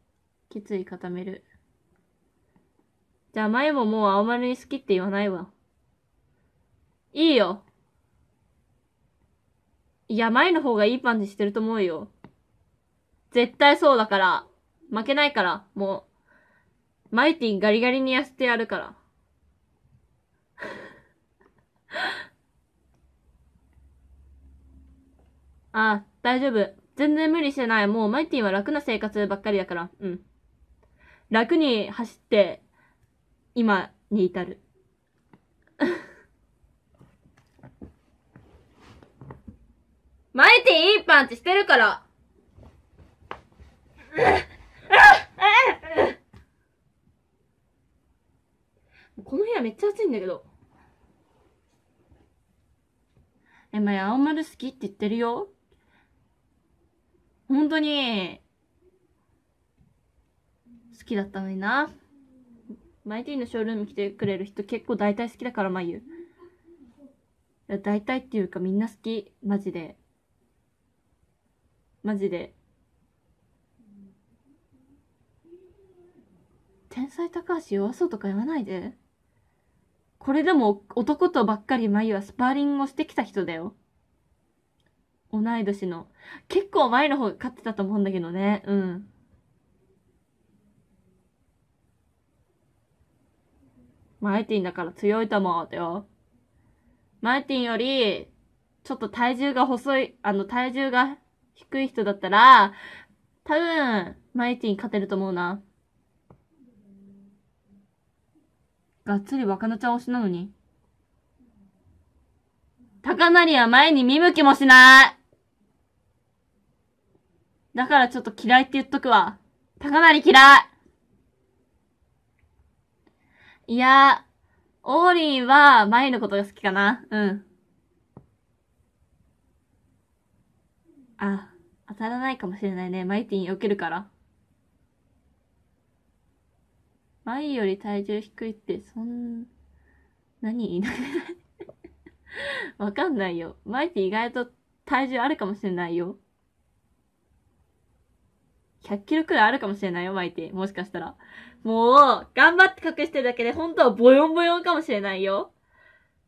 決意固める。じゃあ、前ももう青丸に好きって言わないわ。いいよ。いや、前の方がいいパンチしてると思うよ。絶対そうだから。負けないから、もう。マイティガリガリに痩せてやるから。あ、大丈夫。全然無理してない。もうマイティは楽な生活ばっかりだから。うん。楽に走って、今に至る。マイティいいパンチしてるからこの部屋めっちゃ暑いんだけど。え、ま青丸好きって言ってるよ。本当に、好きだったのにな。マイティのショールーム来てくれる人結構大体好きだから、まゆ。い大体っていうかみんな好き。マジで。マジで。天才高橋弱そうとか言わないで。これでも男とばっかりまゆはスパーリングをしてきた人だよ。同い年の。結構前の方勝ってたと思うんだけどね。うん。マイティンだから強いと思うよ。マイティンより、ちょっと体重が細い、あの、体重が低い人だったら、多分、マイティン勝てると思うな。がっつり若菜ちゃん推しなのに。高成は前に見向きもしないだからちょっと嫌いって言っとくわ。高成嫌いいや、オーリンは、マイのことが好きかな。うん。あ、当たらないかもしれないね。マイティン避けるから。マイより体重低いって、そん、何いながわかんないよ。マイティ意外と体重あるかもしれないよ。100キロくらいあるかもしれないよ、マイティ。もしかしたら。もう、頑張って隠してるだけで、本当はボヨンボヨンかもしれないよ。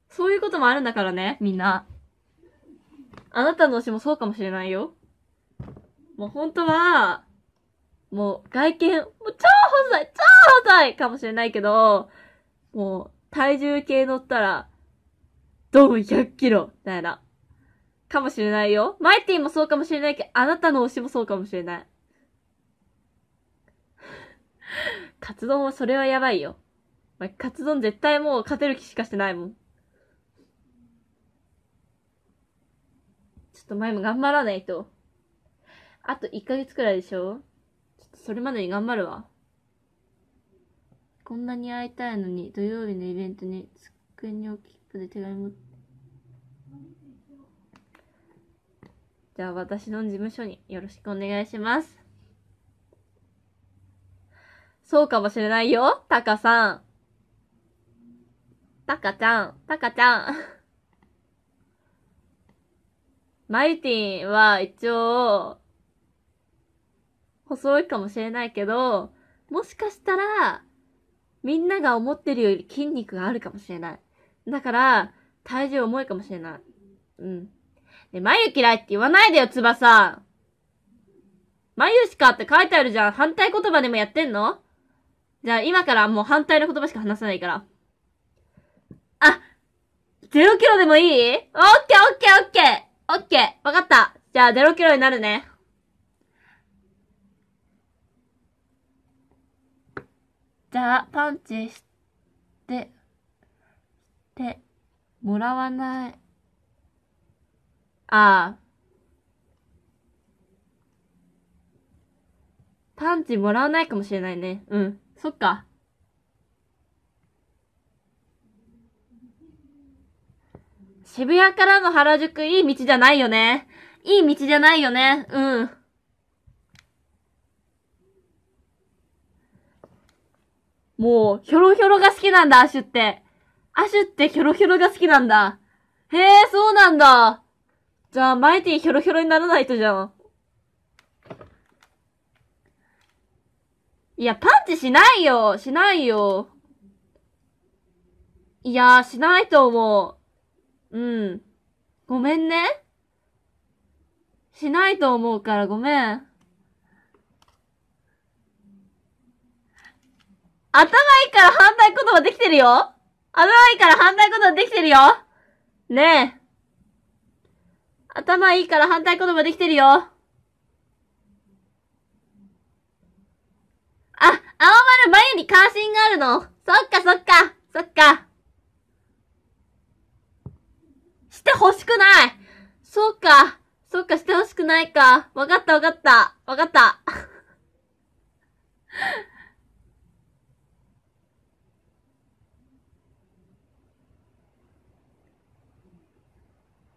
そういうこともあるんだからね、みんな。あなたの推しもそうかもしれないよ。もう本当は、もう外見、もう超細い超細いかもしれないけど、もう体重計乗ったら、ドン100キロみたいな。かもしれないよ。マイティもそうかもしれないけど、あなたの推しもそうかもしれない。カツ丼はそれはやばいよ。まあ、カツ丼絶対もう勝てる気しかしてないもん。ちょっと前も頑張らないと。あと1ヶ月くらいでしょちょっとそれまでに頑張るわ。こんなに会いたいのに、土曜日のイベントに机に置きっぱで手紙持って。じゃあ私の事務所によろしくお願いします。そうかもしれないよ、タカさん。タカちゃん、タカちゃん。マリティンは一応、細いかもしれないけど、もしかしたら、みんなが思ってるより筋肉があるかもしれない。だから、体重重いかもしれない。うん。で、眉嫌いって言わないでよ、翼。眉しかって書いてあるじゃん。反対言葉でもやってんのじゃあ今からもう反対の言葉しか話さないから。あ、0キロでもいいオッケーオッケーオッケーオッケーわかった。じゃあ0キロになるね。じゃあ、パンチして、て、もらわない。ああ。パンチもらわないかもしれないね。うん。そっか。渋谷からの原宿いい道じゃないよね。いい道じゃないよね。うん。もう、ひょろひょろが好きなんだ、アシュって。アシュってひょろひょろが好きなんだ。へえ、そうなんだ。じゃあ、マイティひょろひょろにならないとじゃん。いや、パンチしないよしないよいやしないと思う。うん。ごめんね。しないと思うからごめん。頭いいから反対言葉できてるよ頭いいから反対言葉できてるよねえ。頭いいから反対言葉できてるよあ、青丸眉に関心があるの。そっかそっか、そっか。してほしくない。そうか、そうかしてほしくないか。わかったわかった、わかった。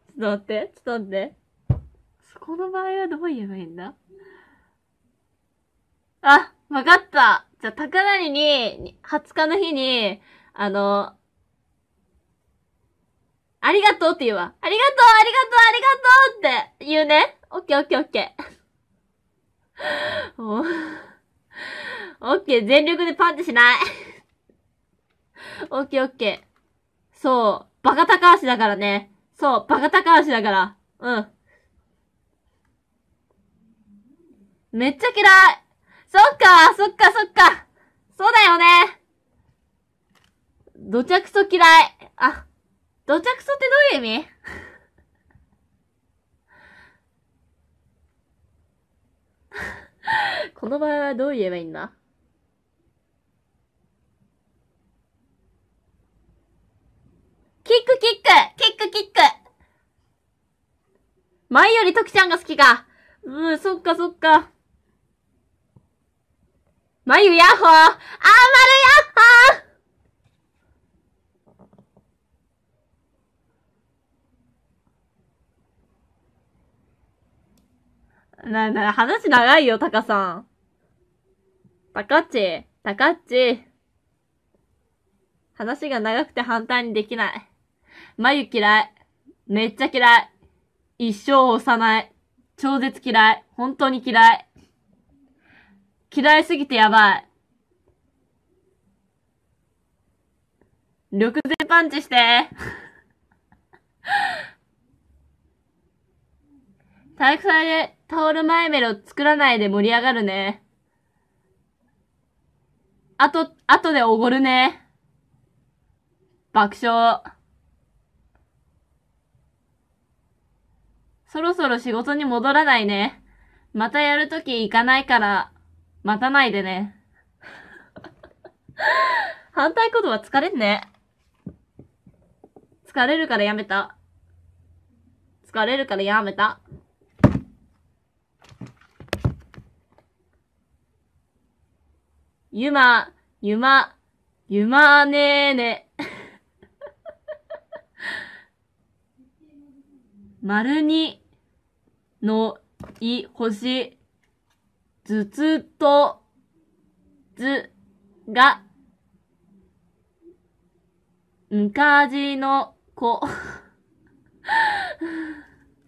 ちょっと待って、ちょっと待って。そこの場合はどう言えばいいんだあわかった。じゃあ、高谷に、20日の日に、あの、ありがとうって言うわ。ありがとうありがとうありがとうって言うね。オッケーオッケーオッケー。オッケー、全力でパンチしない。オッケーオッケー。そう、バカ高橋だからね。そう、バカ高橋だから。うん。めっちゃ嫌いそっか、そっか、そっか。そうだよね。土着そ嫌い。あ、土着そってどういう意味 この場合はどう言えばいいんだキックキックキックキック前よりときちゃんが好きか。うん、そっかそっか。まゆやっほーあーまるやっほーな、な、話長いよ、タカさん。タカっち、タカっち。話が長くて反対にできない。眉嫌い。めっちゃ嫌い。一生押さない。超絶嫌い。本当に嫌い。嫌いすぎてやばい。緑税パンチして。体育祭でタオルマイメロ作らないで盛り上がるね。あと、あとでおごるね。爆笑。そろそろ仕事に戻らないね。またやるとき行かないから。待たないでね。反対言葉疲れんね。疲れるからやめた。疲れるからやめた。ゆま、ゆま、ゆまねーね。丸に、の、い、星、ずつと、ず、が、んかじのこ。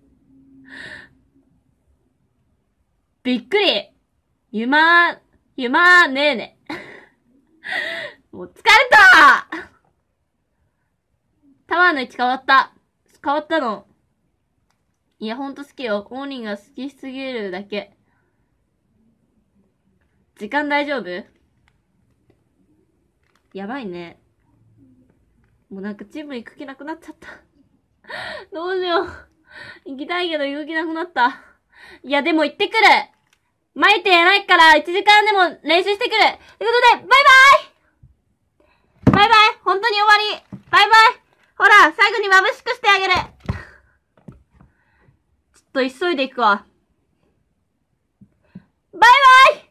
びっくりゆま、ゆまねえね。もう疲れたタワーの位置変わった。変わったの。いや、ほんと好きよ。オーンが好きすぎるだけ。時間大丈夫やばいね。もうなんかチーム行く気なくなっちゃった。どうしよう。行きたいけど行く気なくなった。いや、でも行ってくる巻いてないから、1時間でも練習してくるということで、バイバイバイバイ本当に終わりバイバイほら、最後に眩しくしてあげるちょっと急いでいくわ。バイバイ